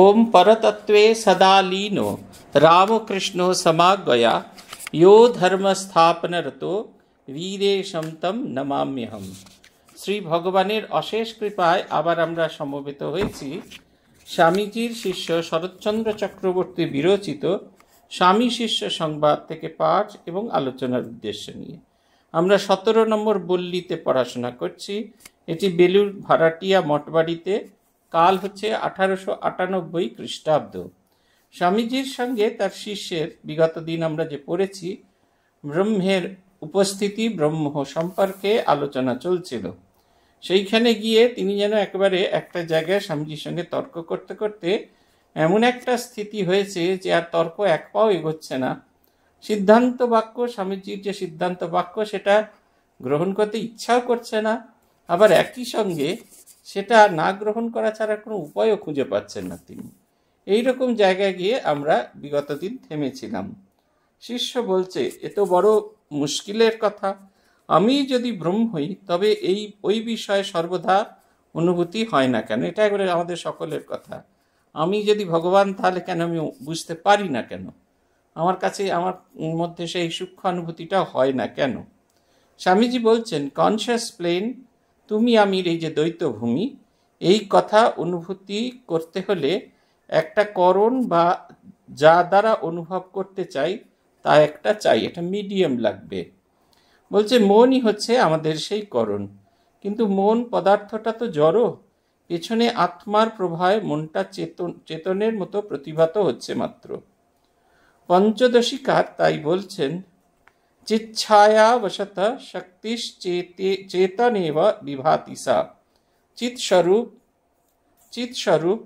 ॐ परतत्त्वे सदा लीनो रामकृष्णो समागया यो ধর্মস্থাপনরতো বীরেশম তম নমাম্যহম শ্রী ভগবানের অশেষ কৃপায় আবার আমরা সমবেত হয়েছি স্বামীজির শিষ্য শরৎচন্দ্র চক্রবর্তী বিরচিত স্বামী শিষ্য সংবাদ থেকে পাঠ এবং আলোচনার উদ্দেশ্য নিয়ে আমরা সতেরো নম্বর বল্লিতে পড়াশোনা করছি এটি বেলুর ভাড়াটিয়া মঠবাড়িতে কাল হচ্ছে আঠারোশো আটানব্বই খ্রিস্টাব্দ স্বামীজির সঙ্গে তার শিষ্যের বিগত দিন আমরা যে পড়েছি ব্রহ্মের উপস্থিতি ব্রহ্ম সম্পর্কে আলোচনা চলছিল সেইখানে গিয়ে তিনি যেন একেবারে একটা জায়গায় স্বামীজির সঙ্গে তর্ক করতে করতে এমন একটা স্থিতি হয়েছে যে আর তর্ক এক পাও এগোচ্ছে না সিদ্ধান্ত বাক্য স্বামীজির যে সিদ্ধান্ত বাক্য সেটা গ্রহণ করতে ইচ্ছাও করছে না আবার একই সঙ্গে সেটা না গ্রহণ করা ছাড়া কোনো উপায়ও খুঁজে পাচ্ছেন না তিনি এই রকম জায়গায় গিয়ে আমরা বিগত দিন থেমেছিলাম শিষ্য বলছে এত বড় মুশকিলের কথা আমি যদি ভ্রম হই তবে এই ওই বিষয়ে সর্বদা অনুভূতি হয় না কেন এটা একবারে আমাদের সকলের কথা আমি যদি ভগবান তাহলে কেন আমি বুঝতে পারি না কেন আমার কাছে আমার মধ্যে সেই সূক্ষ্ম অনুভূতিটা হয় না কেন স্বামীজি বলছেন কনসিয়াস প্লেন তুমি আমির এই যে দ্বৈত ভূমি এই কথা অনুভূতি করতে হলে একটা করণ বা যা দ্বারা অনুভব করতে চাই তা একটা চাই এটা মিডিয়াম লাগবে বলছে মনই হচ্ছে আমাদের সেই করণ কিন্তু মন পদার্থটা তো জড়ো পেছনে আত্মার প্রভায় মনটা চেতন চেতনের মতো প্রতিভাত হচ্ছে মাত্র পঞ্চদশীকার তাই বলছেন चिच्छायावशत शक्तिश्चेते चेतनेव বিভাতি সা চিৎস্বরূপ চিৎস্বরূপ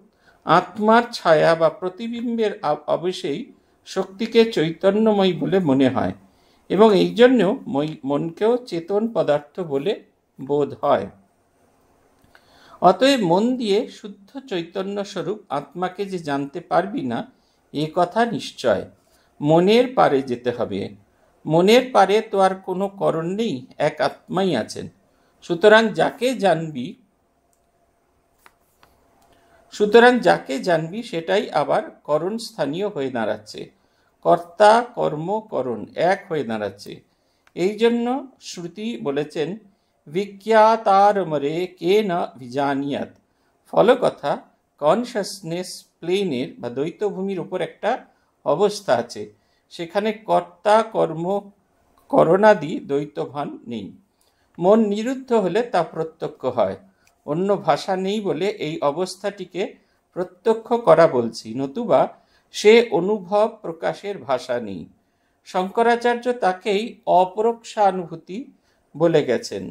আত্মার ছায়া বা প্রতিবিম্বের অবশ্যই শক্তিকে চৈতন্যময়ী বলে মনে হয় এবং এই জন্য মনকেও চেতন পদার্থ বলে বোধ হয় অতএব মন দিয়ে শুদ্ধ চৈতন্য স্বরূপ আত্মাকে যে জানতে পারবি না এ কথা নিশ্চয় মনের পারে যেতে হবে মনের পারে তো আর কোনো করণ নেই এক আত্মাই আছেন সুতরাং যাকে জানবি সুতরাং যাকে জানবি সেটাই আবার করণ স্থানীয় হয়ে দাঁড়াচ্ছে কর্তা কর্ম করণ এক হয়ে দাঁড়াচ্ছে এই জন্য শ্রুতি বলেছেন বিখ্যাতারমরে কে না ভিজানিয়াত ফলকথা কনসাসনেস প্লেনের বা দ্বৈতভূমির উপর একটা অবস্থা আছে সেখানে কর্তা কর্ম করণাদি দ্বৈতভান নেই মন নিরুদ্ধ হলে তা প্রত্যক্ষ হয় অন্য ভাষা নেই বলে এই অবস্থাটিকে প্রত্যক্ষ করা বলছি নতুবা সে অনুভব প্রকাশের ভাষা নেই শঙ্করাচার্য তাকেই অপরোক্ষানুভূতি বলে গেছেন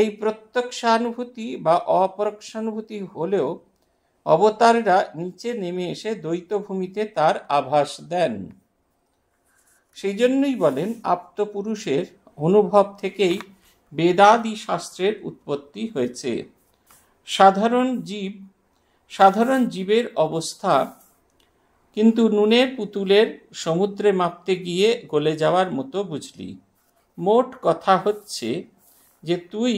এই প্রত্যক্ষানুভূতি বা অপরোক্ষানুভূতি হলেও অবতাররা নিচে নেমে এসে দ্বৈতভূমিতে তার আভাস দেন সেই জন্যই বলেন আপ্তপুরুষের অনুভব থেকেই বেদাদি শাস্ত্রের উৎপত্তি হয়েছে সাধারণ জীব সাধারণ জীবের অবস্থা কিন্তু নুনের পুতুলের সমুদ্রে মাপতে গিয়ে গলে যাওয়ার মতো বুঝলি মোট কথা হচ্ছে যে তুই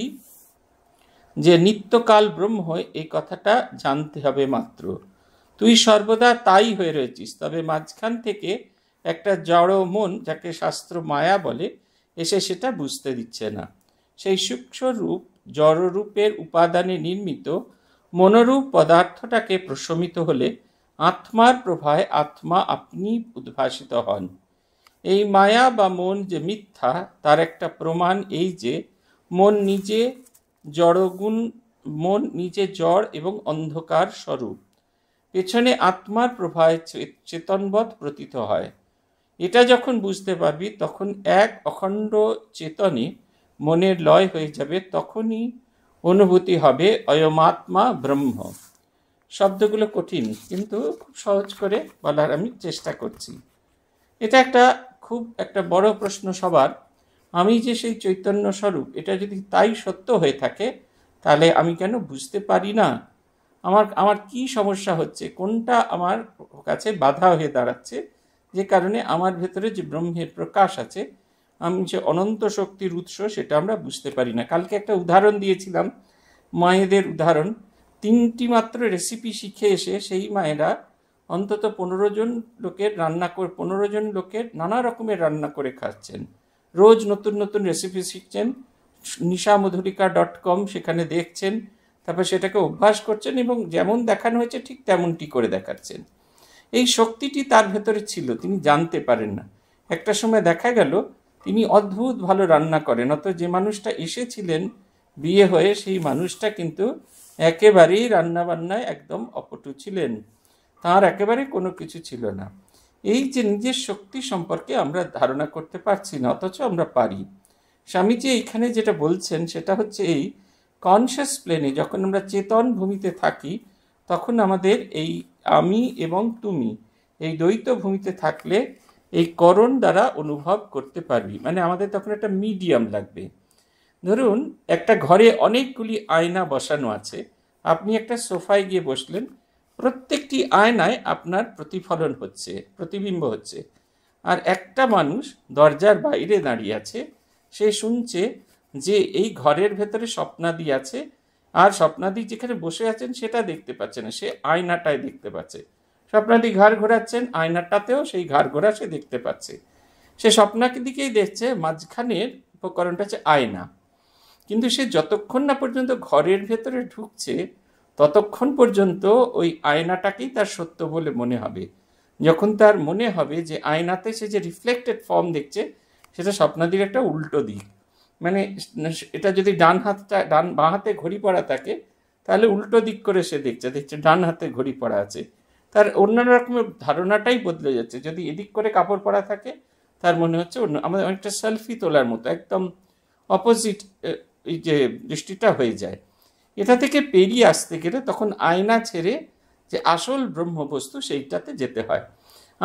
যে নিত্যকাল ব্রহ্ম এই কথাটা জানতে হবে মাত্র তুই সর্বদা তাই হয়ে রয়েছিস তবে মাঝখান থেকে একটা জড় মন যাকে শাস্ত্র মায়া বলে এসে সেটা বুঝতে দিচ্ছে না সেই সূক্ষ্ম রূপ জড়রূপের উপাদানে নির্মিত মনোরূপ পদার্থটাকে প্রশমিত হলে আত্মার প্রভায় আত্মা আপনি উদ্ভাসিত হন এই মায়া বা মন যে মিথ্যা তার একটা প্রমাণ এই যে মন নিজে জড়গুণ মন নিজে জড় এবং অন্ধকার স্বরূপ পেছনে আত্মার প্রভায় চেতনবধ প্রতীত হয় এটা যখন বুঝতে পারবি তখন এক অখণ্ড চেতনে মনের লয় হয়ে যাবে তখনই অনুভূতি হবে অয়মাত্মা ব্রহ্ম শব্দগুলো কঠিন কিন্তু খুব সহজ করে বলার আমি চেষ্টা করছি এটা একটা খুব একটা বড় প্রশ্ন সবার আমি যে সেই চৈতন্য স্বরূপ এটা যদি তাই সত্য হয়ে থাকে তাহলে আমি কেন বুঝতে পারি না আমার আমার কি সমস্যা হচ্ছে কোনটা আমার কাছে বাধা হয়ে দাঁড়াচ্ছে যে কারণে আমার ভেতরে যে ব্রহ্মের প্রকাশ আছে আমি যে অনন্ত শক্তির উৎস সেটা আমরা বুঝতে পারি না কালকে একটা উদাহরণ দিয়েছিলাম মায়েদের উদাহরণ তিনটি মাত্র রেসিপি শিখে এসে সেই মায়েরা অন্তত পনেরো জন লোকের রান্না করে পনেরো জন লোকের নানা রকমের রান্না করে খাচ্ছেন রোজ নতুন নতুন রেসিপি শিখছেন নিশা মধুরিকা ডট কম সেখানে দেখছেন তারপর সেটাকে অভ্যাস করছেন এবং যেমন দেখানো হয়েছে ঠিক তেমনটি করে দেখাচ্ছেন এই শক্তিটি তার ভেতরে ছিল তিনি জানতে পারেন না একটা সময় দেখা গেল তিনি অদ্ভুত ভালো রান্না করেন অত যে মানুষটা এসেছিলেন বিয়ে হয়ে সেই মানুষটা কিন্তু একেবারেই রান্নাবান্নায় একদম অপটু ছিলেন তার একেবারে কোনো কিছু ছিল না এই যে নিজের শক্তি সম্পর্কে আমরা ধারণা করতে পারছি না অথচ আমরা পারি স্বামীজি এইখানে যেটা বলছেন সেটা হচ্ছে এই কনসিয়াস প্লেনে যখন আমরা চেতন ভূমিতে থাকি তখন আমাদের এই আমি এবং তুমি এই দ্বৈত ভূমিতে থাকলে এই করণ দ্বারা অনুভব করতে পারবি মানে আমাদের তখন একটা মিডিয়াম লাগবে ধরুন একটা ঘরে অনেকগুলি আয়না বসানো আছে আপনি একটা সোফায় গিয়ে বসলেন প্রত্যেকটি আয়নায় আপনার প্রতিফলন হচ্ছে প্রতিবিম্ব হচ্ছে আর একটা মানুষ দরজার বাইরে দাঁড়িয়ে আছে সে শুনছে যে এই ঘরের ভেতরে স্বপ্নাদি আছে আর স্বপ্নাদি যেখানে বসে আছেন সেটা দেখতে পাচ্ছে না সে আয়নাটায় দেখতে পাচ্ছে স্বপ্নাদি ঘাড় ঘোরাচ্ছেন আয়নাটাতেও সেই ঘাড় ঘোরা সে দেখতে পাচ্ছে সে স্বপ্নাকে দিকেই দেখছে মাঝখানের উপকরণটা হচ্ছে আয়না কিন্তু সে যতক্ষণ না পর্যন্ত ঘরের ভেতরে ঢুকছে ততক্ষণ পর্যন্ত ওই আয়নাটাকেই তার সত্য বলে মনে হবে যখন তার মনে হবে যে আয়নাতে সে যে রিফ্লেক্টেড ফর্ম দেখছে সেটা স্বপ্নাদির একটা উল্টো দিক মানে এটা যদি ডান হাতটা ডান বাঁ হাতে ঘড়ি পড়া থাকে তাহলে উল্টো দিক করে সে দেখছে দেখছে ডান হাতে ঘড়ি পড়া আছে তার অন্য রকমের ধারণাটাই বদলে যাচ্ছে যদি এদিক করে কাপড় পরা থাকে তার মনে হচ্ছে অন্য আমাদের অনেকটা সেলফি তোলার মতো একদম অপোজিট যে দৃষ্টিটা হয়ে যায় এটা থেকে পেরিয়ে আসতে গেলে তখন আয়না ছেড়ে যে আসল ব্রহ্মবস্তু সেইটাতে যেতে হয়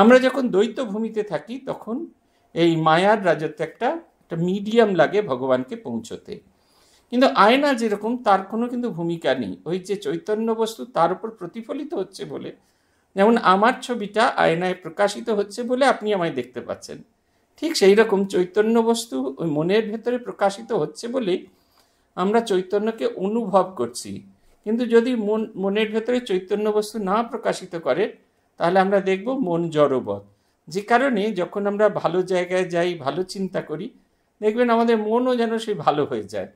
আমরা যখন দ্বৈত ভূমিতে থাকি তখন এই মায়ার রাজত্ব একটা একটা মিডিয়াম লাগে ভগবানকে পৌঁছতে কিন্তু আয়না যেরকম তার কোনো কিন্তু ভূমিকা নেই ওই যে চৈতন্য বস্তু তার উপর প্রতিফলিত হচ্ছে বলে যেমন আমার ছবিটা আয়নায় প্রকাশিত হচ্ছে বলে আপনি আমায় দেখতে পাচ্ছেন ঠিক সেই রকম চৈতন্য বস্তু ওই মনের ভেতরে প্রকাশিত হচ্ছে বলেই আমরা চৈতন্যকে অনুভব করছি কিন্তু যদি মন মনের ভেতরে চৈতন্য বস্তু না প্রকাশিত করে তাহলে আমরা দেখব মন জড়বৎ যে কারণে যখন আমরা ভালো জায়গায় যাই ভালো চিন্তা করি দেখবেন আমাদের মনও যেন সেই ভালো হয়ে যায়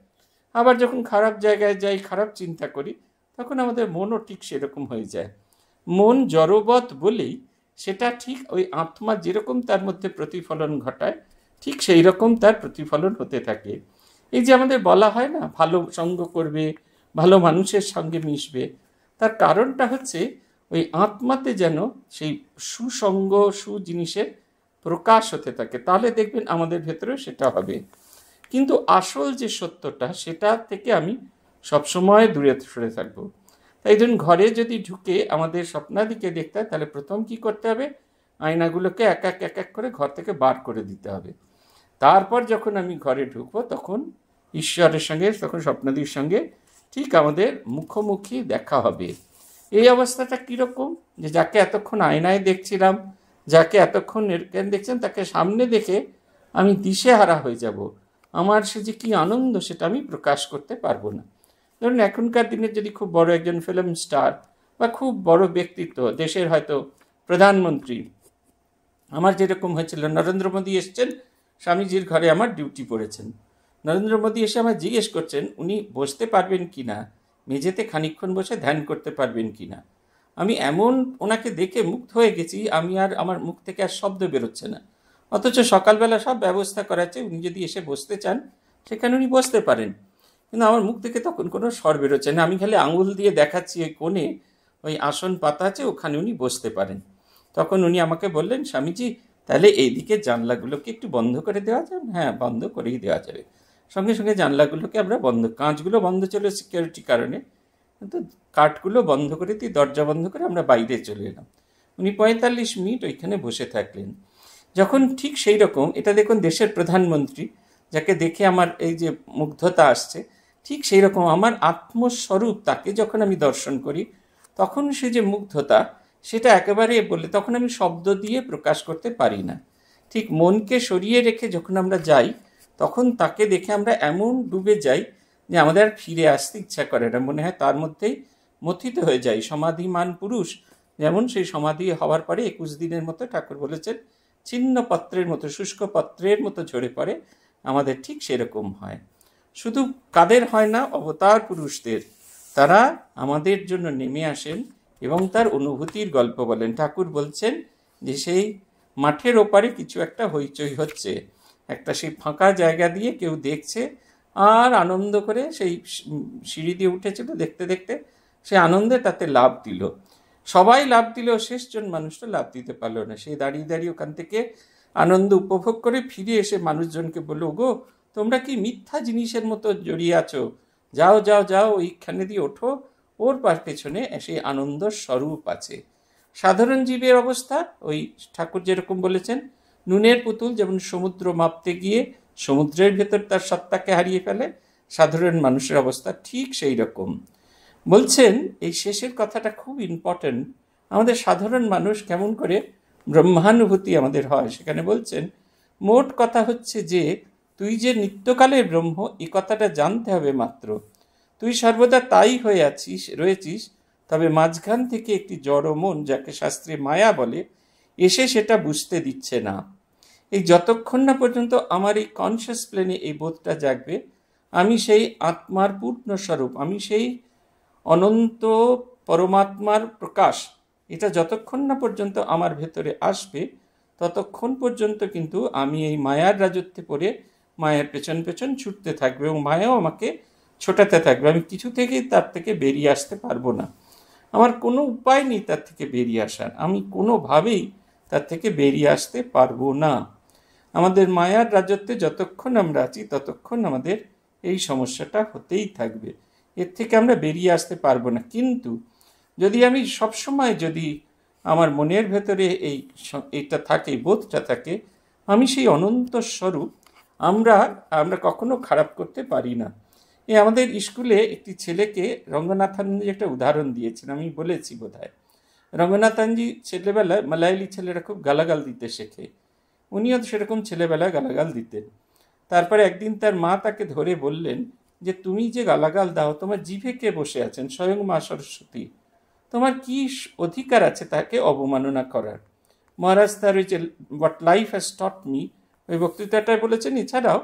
আবার যখন খারাপ জায়গায় যাই খারাপ চিন্তা করি তখন আমাদের মনও ঠিক সেরকম হয়ে যায় মন জড়বৎ বলেই সেটা ঠিক ওই আত্মা যেরকম তার মধ্যে প্রতিফলন ঘটায় ঠিক সেই রকম তার প্রতিফলন হতে থাকে এই যে আমাদের বলা হয় না ভালো সঙ্গ করবে ভালো মানুষের সঙ্গে মিশবে তার কারণটা হচ্ছে ওই আত্মাতে যেন সেই সুসঙ্গ সুজিনিসের প্রকাশ হতে থাকে তাহলে দেখবেন আমাদের ভেতরেও সেটা হবে কিন্তু আসল যে সত্যটা সেটা থেকে আমি সবসময় দূরে সরে থাকবো তাই ধরুন ঘরে যদি ঢুকে আমাদের স্বপ্নাদিকে দেখতে হয় তাহলে প্রথম কি করতে হবে আয়নাগুলোকে এক এক এক এক করে ঘর থেকে বার করে দিতে হবে তারপর যখন আমি ঘরে ঢুকবো তখন ঈশ্বরের সঙ্গে তখন স্বপ্নাদির সঙ্গে ঠিক আমাদের মুখোমুখি দেখা হবে এই অবস্থাটা কীরকম যে যাকে এতক্ষণ আয়নায় দেখছিলাম যাকে এতক্ষণ নির্জ্ঞান দেখছেন তাকে সামনে দেখে আমি দিশে হারা হয়ে যাব আমার সে যে কী আনন্দ সেটা আমি প্রকাশ করতে পারবো না ধরুন এখনকার দিনে যদি খুব বড় একজন ফিল্ম স্টার বা খুব বড় ব্যক্তিত্ব দেশের হয়তো প্রধানমন্ত্রী আমার যেরকম হয়েছিল নরেন্দ্র মোদী এসছেন স্বামীজির ঘরে আমার ডিউটি পড়েছেন নরেন্দ্র মোদী এসে আমার জিজ্ঞেস করছেন উনি বসতে পারবেন কি না মেঝেতে খানিক্ষণ বসে ধ্যান করতে পারবেন কি না আমি এমন ওনাকে দেখে মুগ্ধ হয়ে গেছি আমি আর আমার মুখ থেকে আর শব্দ বেরোচ্ছে না অথচ সকালবেলা সব ব্যবস্থা করা আছে উনি যদি এসে বসতে চান সেখানে উনি বসতে পারেন কিন্তু আমার মুখ থেকে তখন কোনো স্বর বেরোচ্ছে না আমি খালি আঙুল দিয়ে দেখাচ্ছি ওই কোণে ওই আসন পাতা আছে ওখানে উনি বসতে পারেন তখন উনি আমাকে বললেন স্বামীজি তাহলে এইদিকে জানলাগুলোকে একটু বন্ধ করে দেওয়া যাবে হ্যাঁ বন্ধ করেই দেওয়া যাবে সঙ্গে সঙ্গে জানলাগুলোকে আমরা বন্ধ কাঁচগুলো বন্ধ ছিল সিকিউরিটি কারণে কিন্তু কাঠগুলো বন্ধ করে দিয়ে দরজা বন্ধ করে আমরা বাইরে চলে এলাম উনি পঁয়তাল্লিশ মিনিট ওইখানে বসে থাকলেন যখন ঠিক সেই রকম এটা দেখুন দেশের প্রধানমন্ত্রী যাকে দেখে আমার এই যে মুগ্ধতা আসছে ঠিক সেই রকম আমার আত্মস্বরূপ তাকে যখন আমি দর্শন করি তখন সে যে মুগ্ধতা সেটা একেবারে বলে তখন আমি শব্দ দিয়ে প্রকাশ করতে পারি না ঠিক মনকে সরিয়ে রেখে যখন আমরা যাই তখন তাকে দেখে আমরা এমন ডুবে যাই যে আমাদের আর ফিরে আসতে ইচ্ছা করে না মনে হয় তার মধ্যেই মথিত হয়ে যায় সমাধিমান পুরুষ যেমন সেই সমাধি হওয়ার পরে একুশ দিনের মতো ঠাকুর বলেছেন ছিন্ন পত্রের মতো শুষ্ক পত্রের মতো ঝরে পড়ে আমাদের ঠিক সেরকম হয় শুধু কাদের হয় না অবতার পুরুষদের তারা আমাদের জন্য নেমে আসেন এবং তার অনুভূতির গল্প বলেন ঠাকুর বলছেন যে সেই মাঠের ওপারে কিছু একটা হইচই হচ্ছে একটা সেই ফাঁকা জায়গা দিয়ে কেউ দেখছে আর আনন্দ করে সেই সিঁড়ি দিয়ে উঠেছিল দেখতে দেখতে সে আনন্দে তাতে লাভ দিল সবাই লাভ দিল শেষজন মানুষটা লাভ দিতে পারলো না সেই দাঁড়িয়ে দাঁড়িয়ে ওখান থেকে আনন্দ উপভোগ করে ফিরে এসে মানুষজনকে বলল গো তোমরা কি মিথ্যা জিনিসের মতো জড়িয়ে আছো যাও যাও যাও ওইখানে দিয়ে ওঠো ওর পেছনে সেই আনন্দ স্বরূপ আছে সাধারণ জীবের অবস্থা ওই ঠাকুর যেরকম বলেছেন নুনের পুতুল যেমন সমুদ্র মাপতে গিয়ে সমুদ্রের ভেতর তার সত্তাকে হারিয়ে ফেলে সাধারণ মানুষের অবস্থা ঠিক সেই রকম বলছেন এই শেষের কথাটা খুব ইম্পর্ট্যান্ট আমাদের সাধারণ মানুষ কেমন করে ব্রহ্মানুভূতি আমাদের হয় সেখানে বলছেন মোট কথা হচ্ছে যে তুই যে নিত্যকালে ব্রহ্ম এ কথাটা জানতে হবে মাত্র তুই সর্বদা তাই হয়ে আছিস রয়েছিস তবে মাঝখান থেকে একটি জড় মন যাকে শাস্ত্রে মায়া বলে এসে সেটা বুঝতে দিচ্ছে না এই যতক্ষণ না পর্যন্ত আমার এই কনসিয়াস প্লেনে এই বোধটা জাগবে আমি সেই আত্মার পূর্ণস্বরূপ স্বরূপ আমি সেই অনন্ত পরমাত্মার প্রকাশ এটা যতক্ষণ না পর্যন্ত আমার ভেতরে আসবে ততক্ষণ পর্যন্ত কিন্তু আমি এই মায়ার রাজত্বে পড়ে মায়ের পেছন পেছন ছুটতে থাকবে এবং মায়াও আমাকে ছোটাতে থাকবে আমি কিছু থেকেই তার থেকে বেরিয়ে আসতে পারবো না আমার কোনো উপায় নেই তার থেকে বেরিয়ে আসার আমি কোনোভাবেই তার থেকে বেরিয়ে আসতে পারবো না আমাদের মায়ার রাজত্বে যতক্ষণ আমরা আছি ততক্ষণ আমাদের এই সমস্যাটা হতেই থাকবে এর থেকে আমরা বেরিয়ে আসতে পারবো না কিন্তু যদি আমি সবসময় যদি আমার মনের ভেতরে এই এটা থাকে বোধটা থাকে আমি সেই অনন্ত স্বরূপ আমরা আমরা কখনো খারাপ করতে পারি না এ আমাদের স্কুলে একটি ছেলেকে রঙ্গনাথানজি একটা উদাহরণ দিয়েছেন আমি বলেছি বোধ হয় রঙ্গনাথানজি ছেলেবেলায় মালায়ালি ছেলেরা খুব গালাগাল দিতে শেখে উনিও সেরকম ছেলেবেলায় গালাগাল দিতেন তারপরে একদিন তার মা তাকে ধরে বললেন যে তুমি যে গালাগাল দাও তোমার জিভে কে বসে আছেন স্বয়ং মা সরস্বতী তোমার কি অধিকার আছে তাকে অবমাননা করার মহারাজ তার ওই যে what life has taught me ওই বক্তৃতাটায় বলেছেন এছাড়াও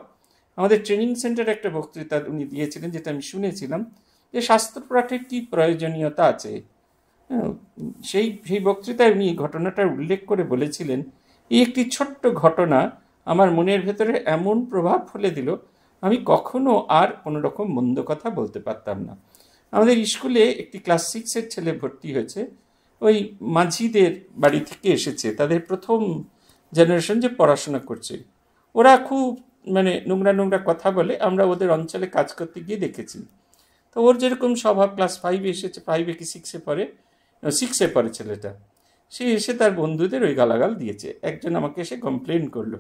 আমাদের ট্রেনিং সেন্টারে একটা বক্তৃতা উনি দিয়েছিলেন যেটা আমি শুনেছিলাম যে শাস্ত্র পাঠের কী প্রয়োজনীয়তা আছে হ্যাঁ, সেই সেই বক্তৃতায় উনি ঘটনাটার উল্লেখ করে বলেছিলেন এই একটি ছোট্ট ঘটনা আমার মনের ভেতরে এমন প্রভাব ফেলে দিল আমি কখনো আর কোনো রকম মন্দ কথা বলতে পারতাম না আমাদের স্কুলে একটি ক্লাস সিক্সের ছেলে ভর্তি হয়েছে ওই মাঝিদের বাড়ি থেকে এসেছে তাদের প্রথম জেনারেশন যে পড়াশোনা করছে ওরা খুব মানে নোংরা নোংরা কথা বলে আমরা ওদের অঞ্চলে কাজ করতে গিয়ে দেখেছি তো ওর যেরকম স্বভাব ক্লাস ফাইভে এসেছে ফাইভে কি সিক্সে পড়ে সিক্সে পড়ে ছেলেটা সে এসে তার বন্ধুদের ওই গালাগাল দিয়েছে একজন আমাকে এসে কমপ্লেন করলো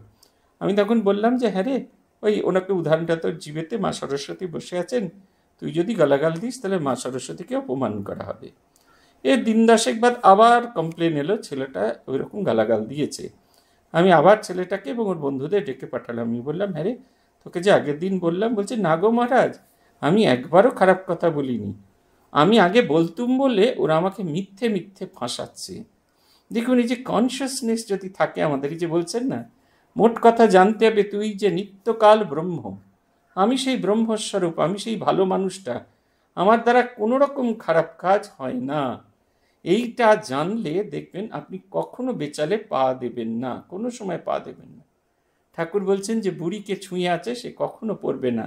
আমি তখন বললাম যে হ্যাঁ রে ওই ওনাকে উদাহরণটা তো জীবেতে মা সরস্বতী বসে আছেন তুই যদি গালাগাল দিস তাহলে মা সরস্বতীকে অপমান করা হবে এ দিন দশেক বাদ আবার কমপ্লেন এলো ছেলেটা ওই রকম গালাগাল দিয়েছে আমি আবার ছেলেটাকে এবং ওর বন্ধুদের ডেকে পাঠালাম আমি বললাম হ্যাঁ রে তোকে যে আগের দিন বললাম বলছে না গো মহারাজ আমি একবারও খারাপ কথা বলিনি আমি আগে বলতুম বলে ওরা আমাকে মিথ্যে মিথ্যে ফাঁসাচ্ছে দেখুন এই যে কনসিয়াসনেস যদি থাকে আমাদের যে বলছেন না মোট কথা জানতে হবে তুই যে নিত্যকাল ব্রহ্ম আমি সেই ব্রহ্মস্বরূপ আমি সেই ভালো মানুষটা আমার দ্বারা কোনো রকম খারাপ কাজ হয় না এইটা জানলে দেখবেন আপনি কখনো বেচালে পা দেবেন না কোনো সময় পা দেবেন না ঠাকুর বলছেন যে বুড়িকে ছুঁয়ে আছে সে কখনো পড়বে না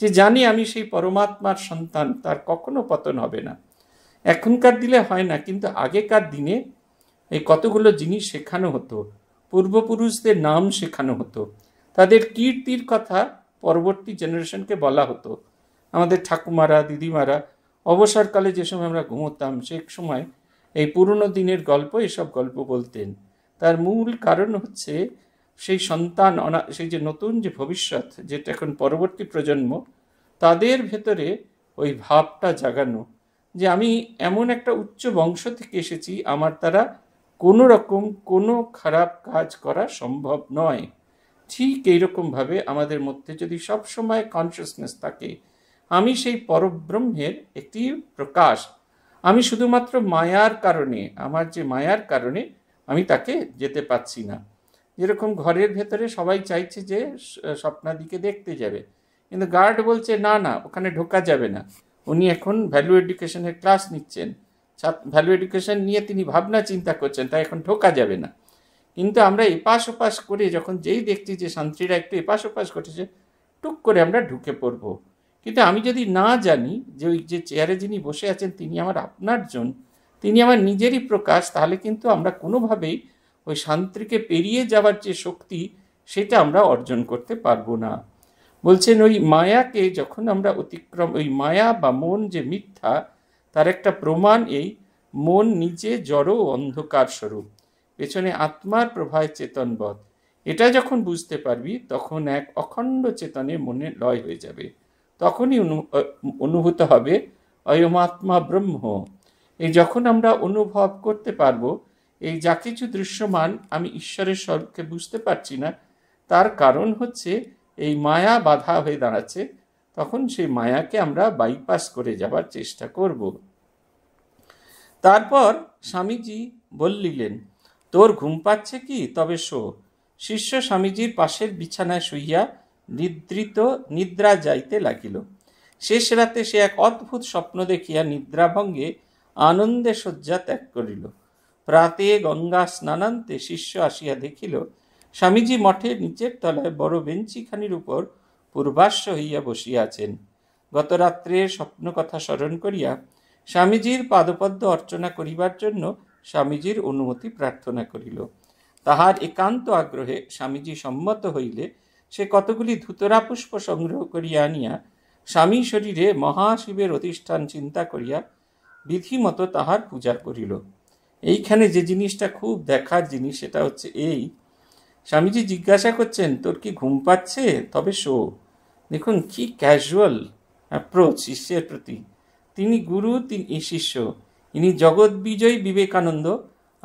যে জানি আমি সেই পরমাত্মার সন্তান তার কখনো পতন হবে না এখনকার দিলে হয় না কিন্তু আগেকার দিনে এই কতগুলো জিনিস শেখানো হতো পূর্বপুরুষদের নাম শেখানো হতো তাদের কীর্তির কথা পরবর্তী জেনারেশনকে বলা হতো আমাদের ঠাকুমারা দিদিমারা অবসরকালে যে সময় আমরা ঘুমোতাম সে সময় এই পুরনো দিনের গল্প এসব গল্প বলতেন তার মূল কারণ হচ্ছে সেই সন্তান অনা সেই যে নতুন যে ভবিষ্যৎ যেটা এখন পরবর্তী প্রজন্ম তাদের ভেতরে ওই ভাবটা জাগানো যে আমি এমন একটা উচ্চ বংশ থেকে এসেছি আমার দ্বারা কোনো রকম কোনো খারাপ কাজ করা সম্ভব নয় ঠিক এইরকমভাবে আমাদের মধ্যে যদি সবসময় কনসিয়াসনেস থাকে আমি সেই পরব্রহ্মের একটি প্রকাশ আমি শুধুমাত্র মায়ার কারণে আমার যে মায়ার কারণে আমি তাকে যেতে পাচ্ছি না যেরকম ঘরের ভেতরে সবাই চাইছে যে স্বপ্নাদিকে দেখতে যাবে কিন্তু গার্ড বলছে না না ওখানে ঢোকা যাবে না উনি এখন ভ্যালু এডুকেশনের ক্লাস নিচ্ছেন ভ্যালু এডুকেশন নিয়ে তিনি ভাবনা চিন্তা করছেন তা এখন ঢোকা যাবে না কিন্তু আমরা এপাশ ওপাশ করে যখন যেই দেখছি যে শান্তিরা একটু এপাশ ওপাশ ঘটেছে টুক করে আমরা ঢুকে পড়ব কিন্তু আমি যদি না জানি যে ওই যে চেয়ারে যিনি বসে আছেন তিনি আমার আপনার জন তিনি আমার নিজেরই প্রকাশ তাহলে কিন্তু আমরা কোনোভাবেই ওই শান্তিকে পেরিয়ে যাওয়ার যে শক্তি সেটা আমরা অর্জন করতে পারবো না বলছেন ওই মায়াকে যখন আমরা অতিক্রম ওই মায়া বা মন যে মিথ্যা তার একটা প্রমাণ এই মন নিজে জড় অন্ধকার স্বরূপ পেছনে আত্মার প্রভায় চেতনবধ এটা যখন বুঝতে পারবি তখন এক অখণ্ড চেতনে মনে লয় হয়ে যাবে তখনই অনুভূত হবে অয়মাত্মা ব্রহ্ম এই যখন আমরা অনুভব করতে পারবো এই যা কিছু দৃশ্যমান আমি ঈশ্বরের স্বরূপকে বুঝতে পারছি না তার কারণ হচ্ছে এই মায়া বাধা হয়ে দাঁড়াচ্ছে তখন সেই মায়াকে আমরা বাইপাস করে যাবার চেষ্টা করব তারপর স্বামীজি বললিলেন তোর ঘুম পাচ্ছে কি তবে শো শিষ্য স্বামীজির পাশের বিছানায় শুইয়া নিদ্রিত নিদ্রা যাইতে লাগিল শেষ রাতে সে এক অদ্ভুত স্বপ্ন দেখিয়া নিদ্রাভঙ্গে আনন্দে শয্যা ত্যাগ করিল প্রাতে গঙ্গা স্নানান্তে শিষ্য আসিয়া দেখিল স্বামীজি মঠের নিচের তলায় বড় বেঞ্চিখানির উপর পূর্বাস্য হইয়া বসিয়াছেন গত রাত্রে কথা স্মরণ করিয়া স্বামীজির পাদপদ্ম অর্চনা করিবার জন্য স্বামীজির অনুমতি প্রার্থনা করিল তাহার একান্ত আগ্রহে স্বামীজি সম্মত হইলে সে কতগুলি ধুতরা পুষ্প সংগ্রহ করিয়া আনিয়া স্বামী শরীরে মহাশিবের অধিষ্ঠান চিন্তা করিয়া বিধিমতো তাহার পূজা করিল এইখানে যে জিনিসটা খুব দেখার জিনিস সেটা হচ্ছে এই স্বামীজি জিজ্ঞাসা করছেন তোর কি ঘুম পাচ্ছে তবে শো দেখুন কি ক্যাজুয়াল অ্যাপ্রোচ শিষ্যের প্রতি তিনি গুরু তিনি শিষ্য ইনি জগৎ বিজয়ী বিবেকানন্দ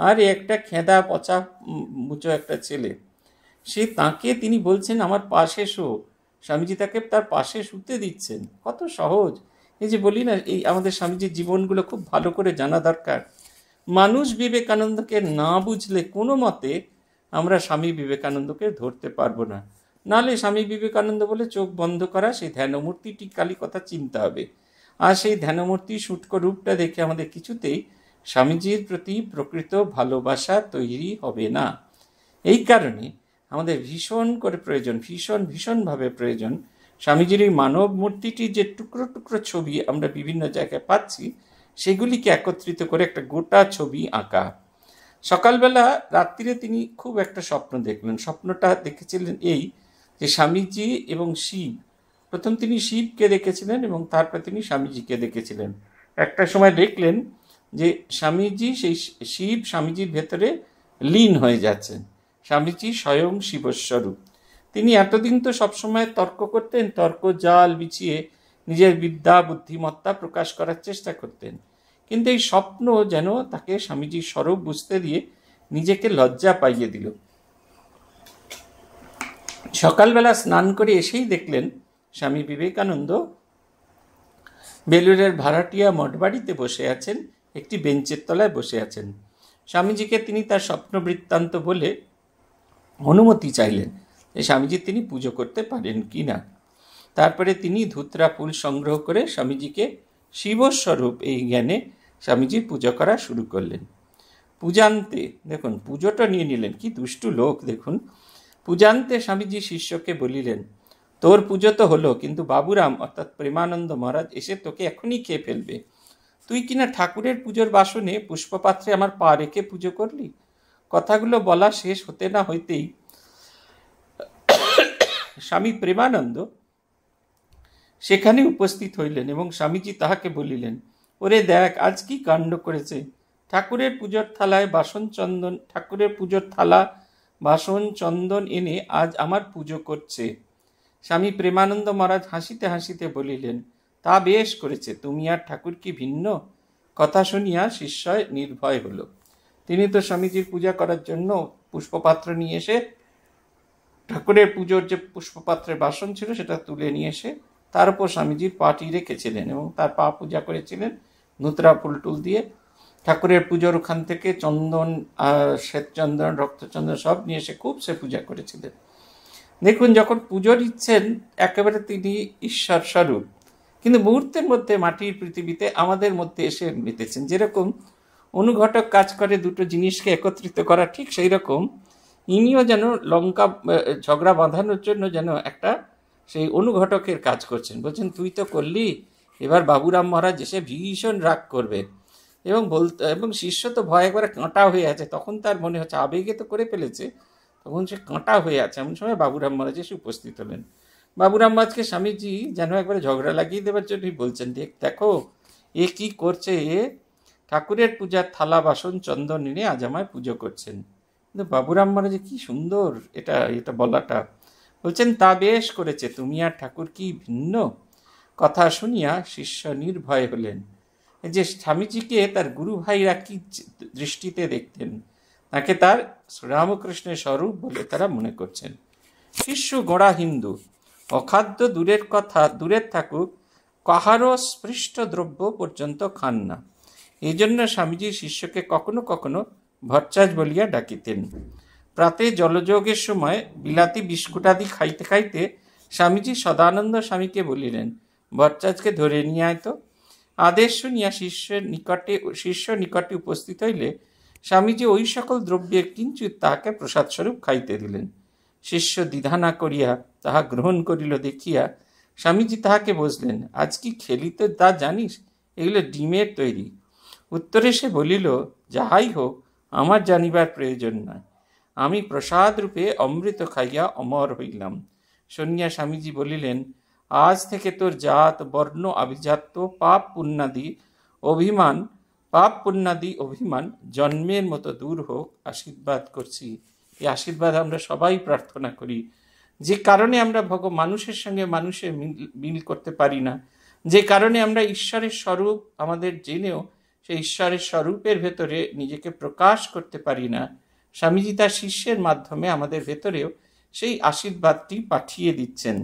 আর একটা খেদা পচা মুচো একটা ছেলে সে তাকে তিনি বলছেন আমার পাশে শো স্বামীজি তাকে তার পাশে শুতে দিচ্ছেন কত সহজ এই যে বলি না এই আমাদের স্বামীজির জীবনগুলো খুব ভালো করে জানা দরকার মানুষ বিবেকানন্দকে না বুঝলে কোনো মতে আমরা স্বামী বিবেকানন্দকে ধরতে পারবো না নাহলে স্বামী বিবেকানন্দ বলে চোখ বন্ধ করা সেই ধ্যানমূর্তিটি কালি কথা চিনতে হবে আর সেই ধ্যানমূর্তি শুটকো রূপটা দেখে আমাদের কিছুতেই স্বামীজির প্রতি প্রকৃত ভালোবাসা তৈরি হবে না এই কারণে আমাদের ভীষণ করে প্রয়োজন ভীষণ ভীষণভাবে প্রয়োজন স্বামীজির এই মানব মূর্তিটি যে টুকরো টুকরো ছবি আমরা বিভিন্ন জায়গায় পাচ্ছি সেগুলিকে একত্রিত করে একটা গোটা ছবি আঁকা সকালবেলা রাত্রিরে তিনি খুব একটা স্বপ্ন দেখলেন স্বপ্নটা দেখেছিলেন এই যে স্বামীজি এবং শিব প্রথম তিনি শিবকে দেখেছিলেন এবং তারপর তিনি স্বামীজিকে দেখেছিলেন একটা সময় দেখলেন যে স্বামীজি সেই শিব স্বামীজির ভেতরে লীন হয়ে যাচ্ছেন স্বামীজি স্বয়ং শিবস্বরূপ তিনি এতদিন তো সবসময় তর্ক করতেন তর্ক জাল বিছিয়ে নিজের বিদ্যা বুদ্ধিমত্তা প্রকাশ করার চেষ্টা করতেন কিন্তু এই স্বপ্ন যেন তাকে স্বামীজির স্বরূপ বুঝতে দিয়ে নিজেকে লজ্জা পাইয়ে দিল সকালবেলা স্নান করে এসেই দেখলেন স্বামী বিবেকানন্দ বেলুরের ভাড়াটিয়া মঠবাড়িতে বসে আছেন একটি বেঞ্চের তলায় বসে আছেন স্বামীজিকে তিনি তার স্বপ্ন বৃত্তান্ত বলে অনুমতি চাইলেন যে স্বামীজি তিনি পুজো করতে পারেন কি না তারপরে তিনি ধুতরা ফুল সংগ্রহ করে স্বামীজিকে শিবস্বরূপ এই জ্ঞানে স্বামীজির পুজো করা শুরু করলেন পূজান্তে দেখুন পুজোটা নিয়ে নিলেন কি দুষ্টু লোক দেখুন পূজান্তে স্বামীজি শিষ্যকে বলিলেন তোর পুজো তো হলো কিন্তু বাবুরাম অর্থাৎ প্রেমানন্দ মহারাজ এসে তোকে এখনই খেয়ে ফেলবে তুই কিনা ঠাকুরের পুজোর বাসনে পুষ্পপাত্রে আমার পা রেখে পুজো করলি কথাগুলো বলা শেষ হতে না হইতেই স্বামী প্রেমানন্দ সেখানে উপস্থিত হইলেন এবং স্বামীজি তাহাকে বলিলেন ওরে দেখ আজ কি কাণ্ড করেছে ঠাকুরের পুজোর থালায় বাসন চন্দন ঠাকুরের পুজোর থালা বাসন চন্দন এনে আজ আমার পুজো করছে স্বামী প্রেমানন্দ মহারাজ হাসিতে হাসিতে বলিলেন তা বেশ করেছে তুমি আর ঠাকুর কি ভিন্ন কথা শুনিয়া শিষ্যয় নির্ভয় হল তিনি তো স্বামীজির পূজা করার জন্য পুষ্পপাত্র নিয়ে এসে ঠাকুরের পুজোর যে পুষ্পপাত্রের বাসন ছিল সেটা তুলে নিয়ে এসে তার উপর স্বামীজির পাটি রেখেছিলেন এবং তার পা পূজা করেছিলেন নুতরা ফুলটুল দিয়ে ঠাকুরের পুজোর ওখান থেকে চন্দন শ্বেতচন্দন রক্তচন্দন সব নিয়ে এসে খুব সে পূজা করেছিলেন দেখুন যখন পুজো দিচ্ছেন একেবারে তিনি ঈশ্বর স্বরূপ কিন্তু মুহূর্তের মধ্যে মাটির পৃথিবীতে আমাদের মধ্যে এসে মেতেছেন যেরকম অনুঘটক কাজ করে দুটো জিনিসকে একত্রিত করা ঠিক সেই রকম ইনিও যেন লঙ্কা ঝগড়া বাঁধানোর জন্য যেন একটা সেই অনুঘটকের কাজ করছেন বলছেন তুই তো করলি এবার বাবুরাম মহারাজ এসে ভীষণ রাগ করবেন এবং বলতে এবং শিষ্য তো ভয় একবারে কাঁটা হয়ে আছে তখন তার মনে হচ্ছে আবেগে তো করে ফেলেছে তখন সে কাঁটা হয়ে আছে এমন সময় বাবুরাম মহারাজ এসে উপস্থিত হলেন বাবুরাম মহারাজকে স্বামীজি যেন একবারে ঝগড়া লাগিয়ে দেওয়ার জন্যই বলছেন দেখো এ কি করছে এ ঠাকুরের পূজার থালা বাসন চন্দন এনে আজ আমায় পুজো করছেন কিন্তু বাবুরাম মহারাজ কি সুন্দর এটা এটা বলাটা বলছেন তা বেশ করেছে তুমি আর ঠাকুর কি ভিন্ন কথা শুনিয়া শিষ্য নির্ভয় হলেন যে স্বামীজিকে তার গুরু ভাইরা কি দৃষ্টিতে দেখতেন তাকে তার শ্রীরামকৃষ্ণের স্বরূপ বলে তারা মনে করছেন শিষ্য গোড়া হিন্দু অখাদ্য দূরের কথা দূরের থাকুক কাহারও স্পৃষ্ট দ্রব্য পর্যন্ত খান না এই জন্য স্বামীজি শিষ্যকে কখনো কখনো ভট্টাচ বলিয়া ডাকিতেন প্রাতে জলযোগের সময় বিলাতি বিস্কুট আদি খাইতে খাইতে স্বামীজি সদানন্দ স্বামীকে বলিলেন ভট্টাচকে ধরে নিয়ে আয় তো আদেশ শুনিয়া শিষ্যের নিকটে শিষ্য নিকটে উপস্থিত হইলে স্বামীজি ওই সকল দ্রব্যের কিঞ্চু তাহাকে প্রসাদ স্বরূপ খাইতে দিলেন শিষ্য দ্বিধা না করিয়া তাহা গ্রহণ করিল দেখিয়া স্বামীজি তাহাকে বসলেন আজ কি খেলিতে তা জানিস এগুলো ডিমের তৈরি উত্তরে সে বলিল যাহাই হোক আমার জানিবার প্রয়োজন নয় আমি প্রসাদ রূপে অমৃত খাইয়া অমর হইলাম সন্ধ্যা স্বামীজি বলিলেন আজ থেকে তোর জাত বর্ণ আভিজাত্য পাপ পুণ্যাদি অভিমান পাপ পুণ্যাদি অভিমান জন্মের মতো দূর হোক আশীর্বাদ করছি এই আশীর্বাদ আমরা সবাই প্রার্থনা করি যে কারণে আমরা ভগ মানুষের সঙ্গে মানুষের মিল করতে পারি না যে কারণে আমরা ঈশ্বরের স্বরূপ আমাদের জেনেও সেই ঈশ্বরের স্বরূপের ভেতরে নিজেকে প্রকাশ করতে পারি না স্বামীজি তার শিষ্যের মাধ্যমে আমাদের ভেতরেও সেই আশীর্বাদটি পাঠিয়ে দিচ্ছেন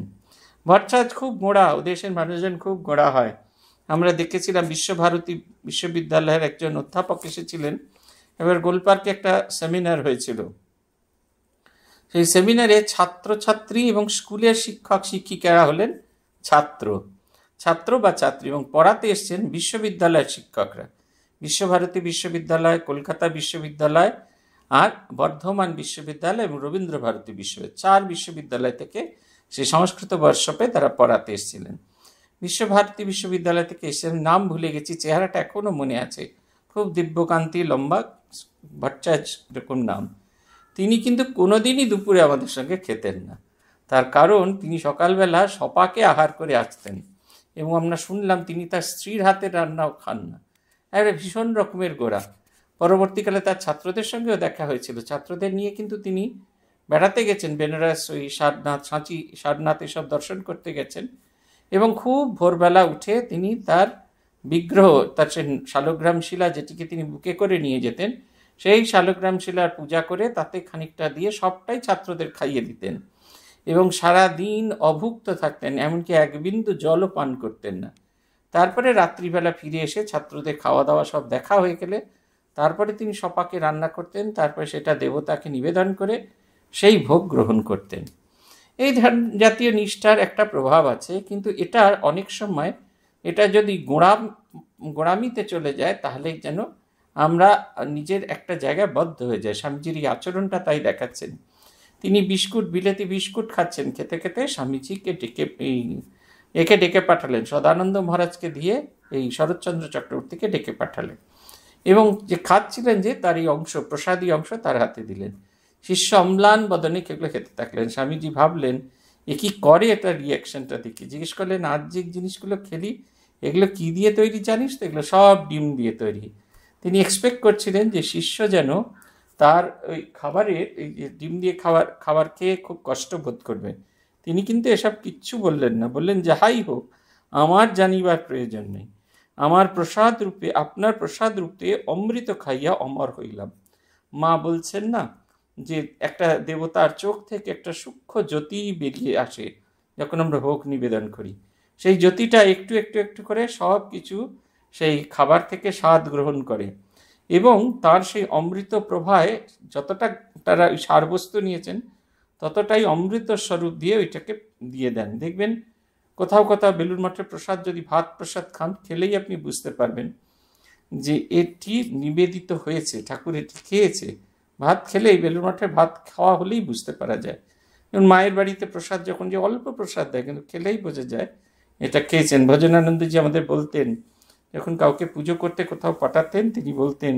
ভট্টাচার্য খুব গোড়া ও দেশের মানুষজন খুব গোড়া হয় আমরা দেখেছিলাম বিশ্বভারতী বিশ্ববিদ্যালয়ের একজন অধ্যাপক এসেছিলেন এবার গোলপার্কে একটা সেমিনার হয়েছিল সেই সেমিনারে ছাত্রছাত্রী এবং স্কুলের শিক্ষক শিক্ষিকারা হলেন ছাত্র ছাত্র বা ছাত্রী এবং পড়াতে এসছেন বিশ্ববিদ্যালয়ের শিক্ষকরা বিশ্বভারতী বিশ্ববিদ্যালয় কলকাতা বিশ্ববিদ্যালয় আর বর্ধমান বিশ্ববিদ্যালয় এবং রবীন্দ্র ভারতী বিশ্ববিদ্যালয় চার বিশ্ববিদ্যালয় থেকে সেই সংস্কৃত ওয়ার্কশপে তারা পড়াতে এসেছিলেন বিশ্বভারতী বিশ্ববিদ্যালয় থেকে এসেছিলেন নাম ভুলে গেছি চেহারাটা এখনও মনে আছে খুব দিব্যকান্তি লম্বা ভট্টাচার্য এরকম নাম তিনি কিন্তু কোনোদিনই দুপুরে আমাদের সঙ্গে খেতেন না তার কারণ তিনি সকালবেলা সপাকে আহার করে আসতেন এবং আমরা শুনলাম তিনি তার স্ত্রীর হাতে রান্নাও খান না একটা ভীষণ রকমের গোড়া পরবর্তীকালে তার ছাত্রদের সঙ্গেও দেখা হয়েছিল ছাত্রদের নিয়ে কিন্তু তিনি বেড়াতে গেছেন বেনারস ওই সারনাথ সাঁচি সারনাথ এসব দর্শন করতে গেছেন এবং খুব ভোরবেলা উঠে তিনি তার বিগ্রহ তার সে শালগ্রাম শিলা যেটিকে তিনি বুকে করে নিয়ে যেতেন সেই শালগ্রাম শিলার পূজা করে তাতে খানিকটা দিয়ে সবটাই ছাত্রদের খাইয়ে দিতেন এবং সারা দিন অভুক্ত থাকতেন এমনকি এক বিন্দু জলও পান করতেন না তারপরে রাত্রিবেলা ফিরে এসে ছাত্রদের খাওয়া দাওয়া সব দেখা হয়ে গেলে তারপরে তিনি সপাকে রান্না করতেন তারপরে সেটা দেবতাকে নিবেদন করে সেই ভোগ গ্রহণ করতেন এই জাতীয় নিষ্ঠার একটা প্রভাব আছে কিন্তু এটার অনেক সময় এটা যদি গোড়াম গোড়ামিতে চলে যায় তাহলে যেন আমরা নিজের একটা জায়গায় বদ্ধ হয়ে যায় স্বামীজির এই আচরণটা তাই দেখাচ্ছেন তিনি বিস্কুট বিলেতি বিস্কুট খাচ্ছেন খেতে খেতে স্বামীজিকে ডেকে একে ডেকে পাঠালেন সদানন্দ মহারাজকে দিয়ে এই শরৎচন্দ্র চক্রবর্তীকে ডেকে পাঠালেন এবং যে খাচ্ছিলেন যে তার এই অংশ প্রসাদী অংশ তার হাতে দিলেন শিষ্য অম্লান বদনে কেগুলো খেতে থাকলেন স্বামীজি ভাবলেন এ কি করে এটা রিয়াকশনটা দেখি জিজ্ঞেস করলেন আজ যে জিনিসগুলো খেলি এগুলো কি দিয়ে তৈরি জানিস তো এগুলো সব ডিম দিয়ে তৈরি তিনি এক্সপেক্ট করছিলেন যে শিষ্য যেন তার ওই খাবারে এই ডিম দিয়ে খাবার খাবার খেয়ে খুব কষ্ট বোধ করবে তিনি কিন্তু এসব কিচ্ছু বললেন না বললেন যাহাই হোক আমার জানিবার প্রয়োজন নেই আমার প্রসাদ রূপে আপনার প্রসাদ রূপে অমৃত খাইয়া অমর হইলাম মা বলছেন না যে একটা দেবতার চোখ থেকে একটা সূক্ষ্ম জ্যোতি বেরিয়ে আসে যখন আমরা ভোগ নিবেদন করি সেই জ্যোতিটা একটু একটু একটু করে সব কিছু সেই খাবার থেকে স্বাদ গ্রহণ করে এবং তার সেই অমৃত প্রভায় যতটা তারা ওই সারবস্তু নিয়েছেন ততটাই অমৃত স্বরূপ দিয়ে ওইটাকে দিয়ে দেন দেখবেন কোথাও কোথাও বেলুর মাঠের প্রসাদ যদি ভাত প্রসাদ খান খেলেই আপনি বুঝতে পারবেন যে এটি নিবেদিত হয়েছে ঠাকুর এটি খেয়েছে ভাত খেলেই বেলুড় মঠে ভাত খাওয়া হলেই বুঝতে পারা যায় যেমন মায়ের বাড়িতে প্রসাদ যখন যে অল্প প্রসাদ দেয় কিন্তু খেলেই বোঝা যায় এটা খেয়েছেন ভজনানন্দজি আমাদের বলতেন যখন কাউকে পুজো করতে কোথাও পাঠাতেন তিনি বলতেন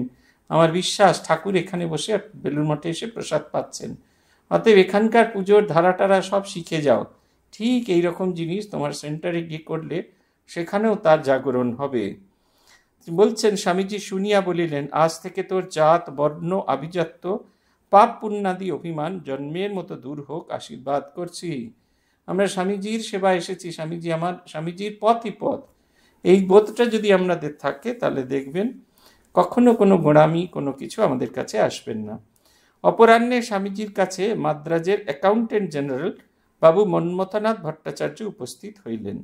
আমার বিশ্বাস ঠাকুর এখানে বসে বেলুর মঠে এসে প্রসাদ পাচ্ছেন অতএব এখানকার পুজোর ধারাটারা সব শিখে যাও ঠিক এই রকম জিনিস তোমার সেন্টারে গিয়ে করলে সেখানেও তার জাগরণ হবে বলছেন স্বামীজি শুনিয়া বলিলেন আজ থেকে তোর জাত বর্ণ আভিজাত্য পাপ পুণ্যাদি অভিমান জন্মের মতো দূর হোক আশীর্বাদ করছি আমরা স্বামীজির সেবা এসেছি স্বামীজি আমার স্বামীজির পথই পথ এই বোধটা যদি আমাদের থাকে তাহলে দেখবেন কখনো কোনো গোড়ামি কোনো কিছু আমাদের কাছে আসবেন না অপরাহ্নে স্বামীজির কাছে মাদ্রাজের অ্যাকাউন্টেন্ট জেনারেল বাবু মন্মথনাথ ভট্টাচার্য উপস্থিত হইলেন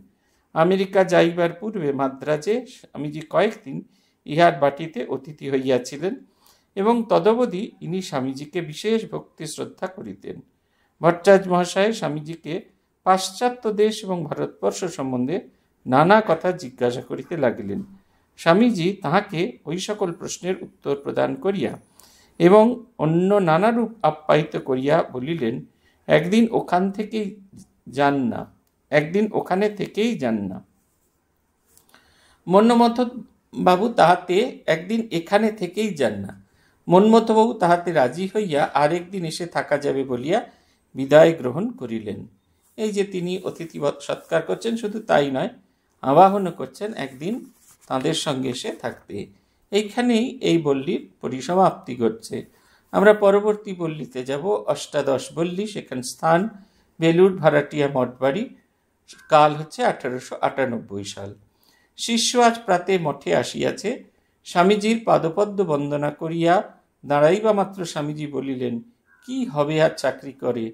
আমেরিকা যাইবার পূর্বে মাদ্রাজে স্বামীজি কয়েকদিন ইহার বাটিতে অতিথি হইয়াছিলেন এবং তদবধি ইনি স্বামীজিকে বিশেষ ভক্তি শ্রদ্ধা করিতেন ভট্টাজ মহাশয় স্বামীজিকে পাশ্চাত্য দেশ এবং ভারতবর্ষ সম্বন্ধে নানা কথা জিজ্ঞাসা করিতে লাগিলেন স্বামীজি তাহাকে ওই সকল প্রশ্নের উত্তর প্রদান করিয়া এবং অন্য নানারূপ আপ্যায়িত করিয়া বলিলেন একদিন ওখান থেকেই যান না একদিন ওখানে থেকেই যান না মন্মথ বাবু তাহাতে একদিন এখানে থেকেই যান না মন্মথবাবু তাহাতে রাজি হইয়া আরেকদিন এসে থাকা যাবে বলিয়া বিদায় গ্রহণ করিলেন এই যে তিনি অতিথি সৎকার করছেন শুধু তাই নয় আবাহনও করছেন একদিন তাদের সঙ্গে এসে থাকতে এইখানেই এই বল্লির পরিসমাপ্তি ঘটছে আমরা পরবর্তী বল্লিতে যাব অষ্টাদশ বল্লি সেখান স্থান বেলুড় ভাড়াটিয়া মঠবাড়ি কাল হচ্ছে আঠারোশো আটানব্বই সাল শিষ্য আজ প্রাতে মঠে আসিয়াছে স্বামীজির পাদপদ্ম বন্দনা করিয়া দাঁড়াইবা মাত্র স্বামীজি বলিলেন কি হবে আর চাকরি করে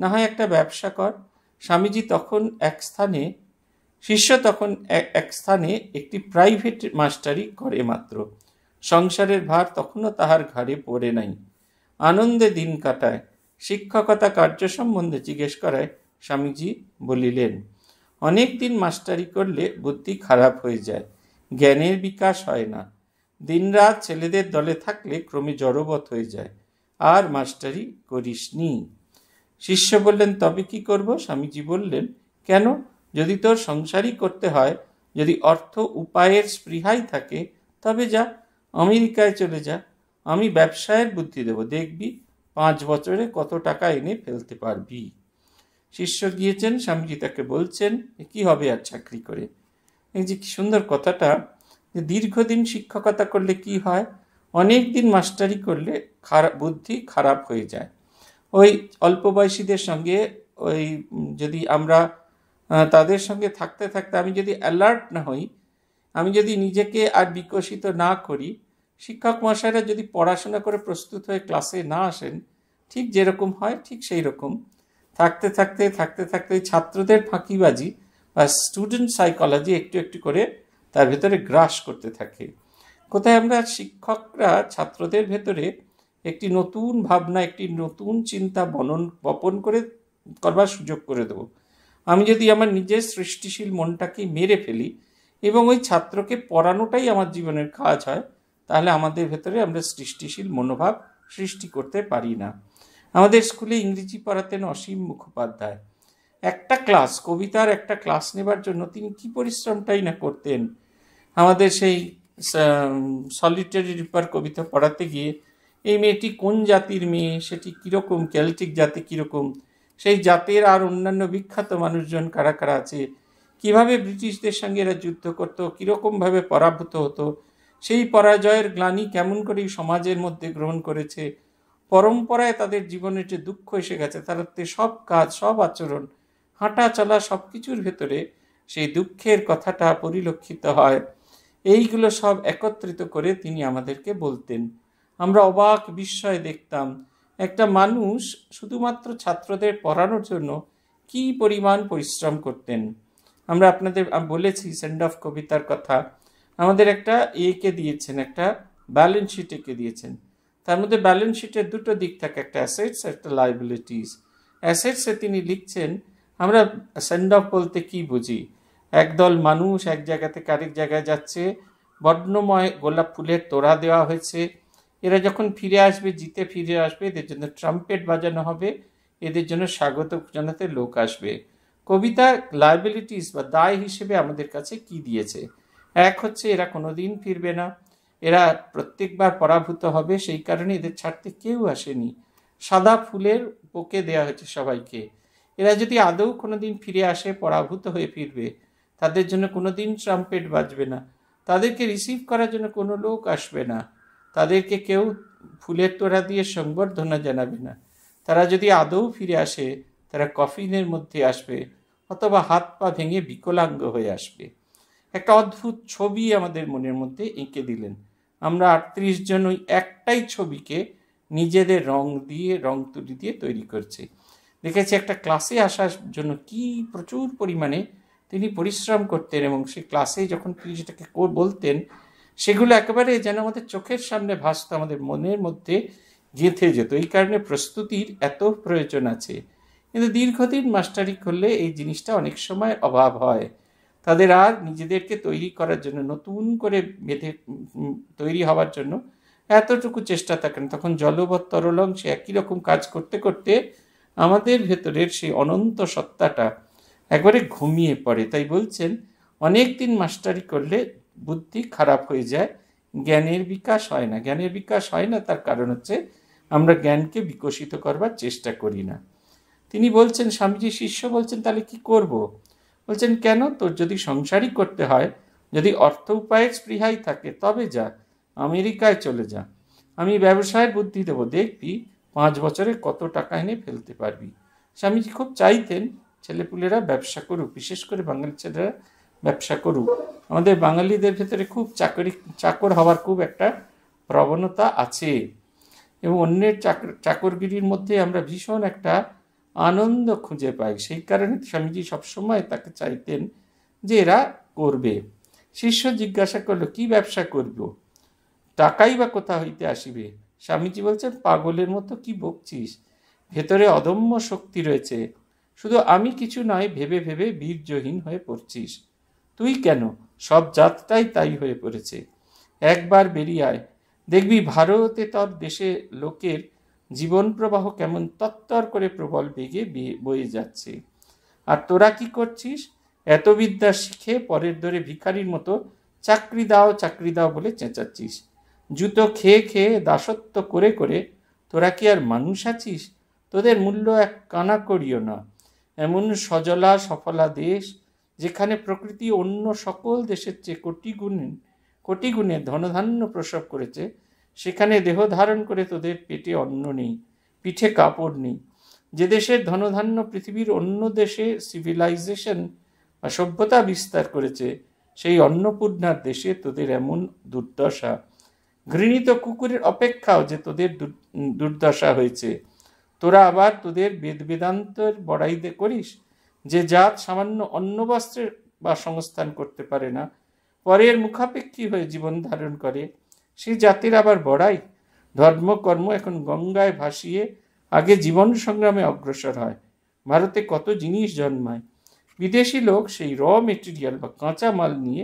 না হয় একটা ব্যবসা কর স্বামীজি তখন এক স্থানে শিষ্য তখন এক স্থানে একটি প্রাইভেট মাস্টারি করে মাত্র সংসারের ভার তখনও তাহার ঘাড়ে পড়ে নাই আনন্দে দিন কাটায় শিক্ষকতা কার্য সম্বন্ধে জিজ্ঞেস করায় স্বামীজি বলিলেন অনেক দিন মাস্টারি করলে বুদ্ধি খারাপ হয়ে যায় জ্ঞানের বিকাশ হয় না দিনরাত ছেলেদের দলে থাকলে ক্রমে জড়বৎ হয়ে যায় আর মাস্টারি করিস নি শিষ্য বললেন তবে কি করব স্বামীজি বললেন কেন যদি তোর সংসারই করতে হয় যদি অর্থ উপায়ের স্পৃহাই থাকে তবে যা আমেরিকায় চলে যা আমি ব্যবসায়ের বুদ্ধি দেব দেখবি পাঁচ বছরে কত টাকা এনে ফেলতে পারবি শিষ্য গিয়েছেন স্বামীজি তাকে বলছেন কি হবে আর চাকরি করে এই যে কি সুন্দর কথাটা যে দীর্ঘদিন শিক্ষকতা করলে কি হয় অনেক দিন মাস্টারি করলে খারাপ বুদ্ধি খারাপ হয়ে যায় ওই অল্প বয়সীদের সঙ্গে ওই যদি আমরা তাদের সঙ্গে থাকতে থাকতে আমি যদি অ্যালার্ট না হই আমি যদি নিজেকে আর বিকশিত না করি শিক্ষক মশাইরা যদি পড়াশোনা করে প্রস্তুত হয়ে ক্লাসে না আসেন ঠিক যেরকম হয় ঠিক সেই রকম থাকতে থাকতে থাকতে থাকতে ছাত্রদের ফাঁকিবাজি বা স্টুডেন্ট সাইকোলজি একটু একটু করে তার ভেতরে গ্রাস করতে থাকে কোথায় আমরা শিক্ষকরা ছাত্রদের ভেতরে একটি নতুন ভাবনা একটি নতুন চিন্তা বনন বপন করে করবার সুযোগ করে দেব আমি যদি আমার নিজের সৃষ্টিশীল মনটাকে মেরে ফেলি এবং ওই ছাত্রকে পড়ানোটাই আমার জীবনের কাজ হয় তাহলে আমাদের ভেতরে আমরা সৃষ্টিশীল মনোভাব সৃষ্টি করতে পারি না আমাদের স্কুলে ইংরেজি পড়াতেন অসীম মুখোপাধ্যায় একটা ক্লাস কবিতার একটা ক্লাস নেবার জন্য তিনি কি পরিশ্রমটাই না করতেন আমাদের সেই সলিটারি রিপার কবিতা পড়াতে গিয়ে এই মেয়েটি কোন জাতির মেয়ে সেটি কীরকম ক্যালটিক জাতি কীরকম সেই জাতের আর অন্যান্য বিখ্যাত মানুষজন কারা কারা আছে কিভাবে ব্রিটিশদের সঙ্গে এরা যুদ্ধ করতো কীরকমভাবে পরাভূত হতো সেই পরাজয়ের গ্লানি কেমন করে সমাজের মধ্যে গ্রহণ করেছে পরম্পরায় তাদের জীবনের যে দুঃখ এসে গেছে তে সব কাজ সব আচরণ হাঁটা চলা সব কিছুর ভেতরে সেই দুঃখের কথাটা পরিলক্ষিত হয় এইগুলো সব একত্রিত করে তিনি আমাদেরকে বলতেন আমরা অবাক বিস্ময়ে দেখতাম একটা মানুষ শুধুমাত্র ছাত্রদের পড়ানোর জন্য কি পরিমাণ পরিশ্রম করতেন আমরা আপনাদের বলেছি সেন্ড অফ কবিতার কথা আমাদের একটা একে দিয়েছেন একটা ব্যালেন্স শিট এঁকে দিয়েছেন তার মধ্যে ব্যালেন্স শিটের দুটো দিক থাকে একটা অ্যাসেটস একটা লাইবিলিটিস অ্যাসেটসে তিনি লিখছেন আমরা সেন্ড অফ বলতে কি বুঝি একদল মানুষ এক জায়গা থেকে আরেক জায়গায় যাচ্ছে বর্ণময় গোলাপ ফুলের তোড়া দেওয়া হয়েছে এরা যখন ফিরে আসবে জিতে ফিরে আসবে এদের জন্য ট্রাম্পেট বাজানো হবে এদের জন্য স্বাগত জানাতে লোক আসবে কবিতা লাইবিলিটিস বা দায় হিসেবে আমাদের কাছে কি দিয়েছে এক হচ্ছে এরা কোনো দিন ফিরবে না এরা প্রত্যেকবার পরাভূত হবে সেই কারণে এদের ছাড়তে কেউ আসেনি সাদা ফুলের পোকে দেয়া হয়েছে সবাইকে এরা যদি আদৌ কোনো দিন ফিরে আসে পরাভূত হয়ে ফিরবে তাদের জন্য কোনো দিন ট্রাম্পেট বাজবে না তাদেরকে রিসিভ করার জন্য কোনো লোক আসবে না তাদেরকে কেউ ফুলের তোড়া দিয়ে সংবর্ধনা জানাবে না তারা যদি আদৌ ফিরে আসে তারা কফিনের মধ্যে আসবে অথবা হাত পা ভেঙে বিকলাঙ্গ হয়ে আসবে একটা অদ্ভুত ছবি আমাদের মনের মধ্যে এঁকে দিলেন আমরা আটত্রিশ জন ওই একটাই ছবিকে নিজেদের রং দিয়ে রং তুলি দিয়ে তৈরি করছে দেখেছি একটা ক্লাসে আসার জন্য কি প্রচুর পরিমাণে তিনি পরিশ্রম করতেন এবং সেই ক্লাসে যখন তিনি সেটাকে বলতেন সেগুলো একেবারে যেন আমাদের চোখের সামনে ভাসত আমাদের মনের মধ্যে গেঁথে যেত এই কারণে প্রস্তুতির এত প্রয়োজন আছে কিন্তু দীর্ঘদিন মাস্টারি করলে এই জিনিসটা অনেক সময় অভাব হয় তাদের আর নিজেদেরকে তৈরি করার জন্য নতুন করে বেঁধে তৈরি হওয়ার জন্য এতটুকু চেষ্টা থাকে না তখন জলবৎ তরলং সে একই রকম কাজ করতে করতে আমাদের ভেতরের সেই অনন্ত সত্তাটা একবারে ঘুমিয়ে পড়ে তাই বলছেন অনেক দিন মাস্টারি করলে বুদ্ধি খারাপ হয়ে যায় জ্ঞানের বিকাশ হয় না জ্ঞানের বিকাশ হয় না তার কারণ হচ্ছে আমরা জ্ঞানকে বিকশিত করবার চেষ্টা করি না তিনি বলছেন স্বামীজি শিষ্য বলছেন তাহলে কি করব। বলছেন কেন তোর যদি সংসারই করতে হয় যদি অর্থ উপায়ের স্পৃহাই থাকে তবে যা আমেরিকায় চলে যা আমি ব্যবসায়ের বুদ্ধি দেবো দেখবি পাঁচ বছরে কত টাকা এনে ফেলতে পারবি স্বামীজি খুব চাইতেন ছেলেপুলেরা ব্যবসা করুক বিশেষ করে বাঙালি ছেলেরা ব্যবসা করুক আমাদের বাঙালিদের ভেতরে খুব চাকরি চাকর হওয়ার খুব একটা প্রবণতা আছে এবং অন্যের চাকর চাকরগিরির মধ্যে আমরা ভীষণ একটা আনন্দ খুঁজে পায় সেই কারণে স্বামীজি সবসময় তাকে চাইতেন যে এরা করবে শিষ্য জিজ্ঞাসা করলো কি ব্যবসা করব টাকাই বা কোথা হইতে আসিবে স্বামীজি বলছেন পাগলের মতো কি বকছিস ভেতরে অদম্য শক্তি রয়েছে শুধু আমি কিছু নয় ভেবে ভেবে বীর্যহীন হয়ে পড়ছিস তুই কেন সব জাতটাই তাই হয়ে পড়েছে একবার বেরিয়ায় দেখবি ভারতে তোর দেশে লোকের জীবন প্রবাহ কেমন তত্তর করে প্রবল বেগে বয়ে যাচ্ছে আর তোরা কি করছিস এত বিদ্যা শিখে পরের দরে ভিখারির মতো চাকরি দাও চাকরি দাও বলে চেঁচাচ্ছিস জুতো খেয়ে খেয়ে দাসত্ব করে করে তোরা কি আর মানুষ আছিস তোদের মূল্য এক কানা করিও না এমন সজলা সফলা দেশ যেখানে প্রকৃতি অন্য সকল দেশের চেয়ে কোটি গুণ কোটি গুণে ধনধান্য প্রসব করেছে সেখানে দেহ ধারণ করে তোদের পেটে অন্ন নেই পিঠে কাপড় নেই যে দেশের ধনধান্য পৃথিবীর অন্য দেশে সিভিলাইজেশন বা সভ্যতা বিস্তার করেছে সেই অন্নপূর্ণার দেশে তোদের এমন দুর্দশা ঘৃণিত কুকুরের অপেক্ষাও যে তোদের দুর্দশা হয়েছে তোরা আবার তোদের বেদ বেদান্তের বড়াই করিস যে জাত সামান্য অন্ন বস্ত্রের বা সংস্থান করতে পারে না পরের মুখাপেক্ষী হয়ে জীবন ধারণ করে সেই জাতির আবার বড়াই ধর্মকর্ম এখন গঙ্গায় ভাসিয়ে আগে জীবন সংগ্রামে অগ্রসর হয় ভারতে কত জিনিস জন্মায় বিদেশি লোক সেই র মেটেরিয়াল বা কাঁচা মাল নিয়ে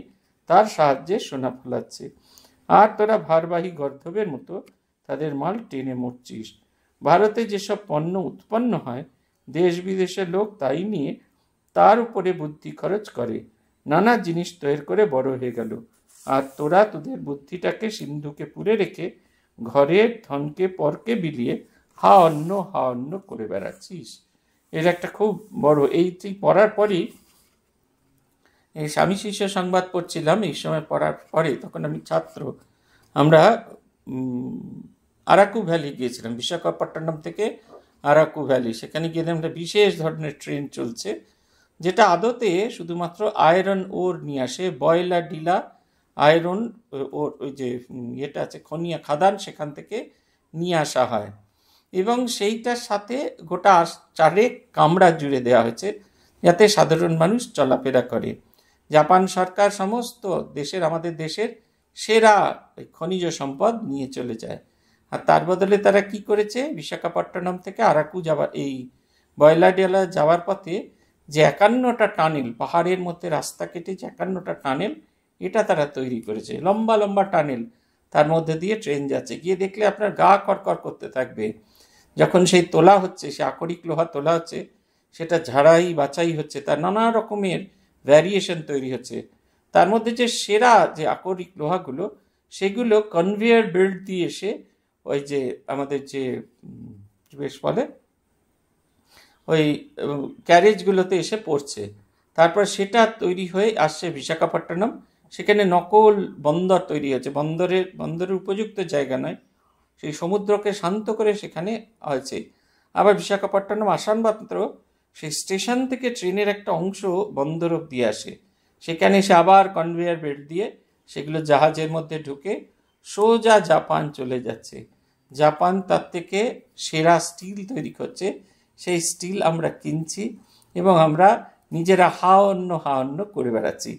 তার সাহায্যে সোনা ফলাচ্ছে আর তোরা ভারবাহী গর্ধবের মতো তাদের মাল টেনে মরছিস ভারতে যেসব পণ্য উৎপন্ন হয় দেশ বিদেশের লোক তাই নিয়ে তার উপরে বুদ্ধি খরচ করে নানা জিনিস তৈরি করে বড় হয়ে গেল আর তোরা তোদের বুদ্ধিটাকে সিন্ধুকে পুরে রেখে ঘরের ধনকে পরকে বিলিয়ে হা অন্য হা অন্য করে বেড়াচ্ছিস এর একটা খুব বড় এই তুই পড়ার পরই এই স্বামী শিষ্য সংবাদ পড়ছিলাম এই সময় পড়ার পরে তখন আমি ছাত্র আমরা আরাকু ভ্যালি গিয়েছিলাম বিশাখাপট্টনম থেকে আরাকু ভ্যালি সেখানে গিয়ে একটা বিশেষ ধরনের ট্রেন চলছে যেটা আদতে শুধুমাত্র আয়রন ওর নিয়ে আসে বয়লা ডিলা আয়রন ওর ওই যে ইয়েটা আছে খনিয়া খাদান সেখান থেকে নিয়ে আসা হয় এবং সেইটার সাথে গোটা চারেক কামড়া জুড়ে দেওয়া হয়েছে যাতে সাধারণ মানুষ চলাফেরা করে জাপান সরকার সমস্ত দেশের আমাদের দেশের সেরা খনিজ সম্পদ নিয়ে চলে যায় আর তার বদলে তারা কি করেছে বিশাখাপট্টনম থেকে আরাকু যাওয়ার এই বয়লাডেলা যাওয়ার পথে যে একান্নটা টানেল পাহাড়ের মধ্যে রাস্তা কেটে যে একান্নটা টানেল এটা তারা তৈরি করেছে লম্বা লম্বা টানেল তার মধ্যে দিয়ে ট্রেন যাচ্ছে গিয়ে দেখলে আপনার গা কড়কড় করতে থাকবে যখন সেই তোলা হচ্ছে সে আকরিক লোহা তোলা হচ্ছে সেটা ঝাড়াই বাছাই হচ্ছে তার নানা রকমের ভ্যারিয়েশন তৈরি হচ্ছে তার মধ্যে যে সেরা যে আকরিক লোহাগুলো সেগুলো কনভেয়ার বেল্ট দিয়ে এসে ওই যে আমাদের যে বেশ বলে ওই ক্যারেজগুলোতে এসে পড়ছে তারপর সেটা তৈরি হয়ে আসছে বিশাখাপট্টনম সেখানে নকল বন্দর তৈরি হয়েছে বন্দরের বন্দরের উপযুক্ত জায়গা নয় সেই সমুদ্রকে শান্ত করে সেখানে হয়েছে আবার বিশাখাপট্টনম আসান মাত্র সেই স্টেশন থেকে ট্রেনের একটা অংশ বন্দর অব্দি আসে সেখানে সে আবার কনভেয়ার বেল্ট দিয়ে সেগুলো জাহাজের মধ্যে ঢুকে সোজা জাপান চলে যাচ্ছে জাপান তার থেকে সেরা স্টিল তৈরি করছে সেই স্টিল আমরা কিনছি এবং আমরা নিজেরা হা হাওন্ন করে বেড়াচ্ছি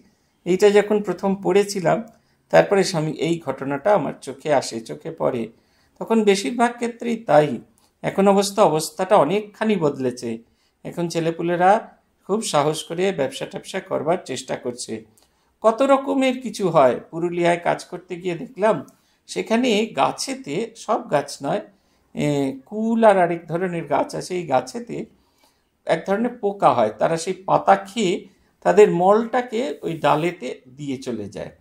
এইটা যখন প্রথম পড়েছিলাম তারপরে স্বামী এই ঘটনাটা আমার চোখে আসে চোখে পড়ে তখন বেশিরভাগ ক্ষেত্রেই তাই এখন অবস্থা অবস্থাটা অনেকখানি বদলেছে এখন ছেলেপুলেরা খুব সাহস করে ব্যবসা ট্যাবসা করবার চেষ্টা করছে কত রকমের কিছু হয় পুরুলিয়ায় কাজ করতে গিয়ে দেখলাম সেখানে গাছেতে সব গাছ নয় কুল আর আরেক ধরনের গাছ আছে এই গাছেতে এক ধরনের পোকা হয় তারা সেই পাতা খেয়ে তাদের মলটাকে ওই ডালেতে দিয়ে চলে যায়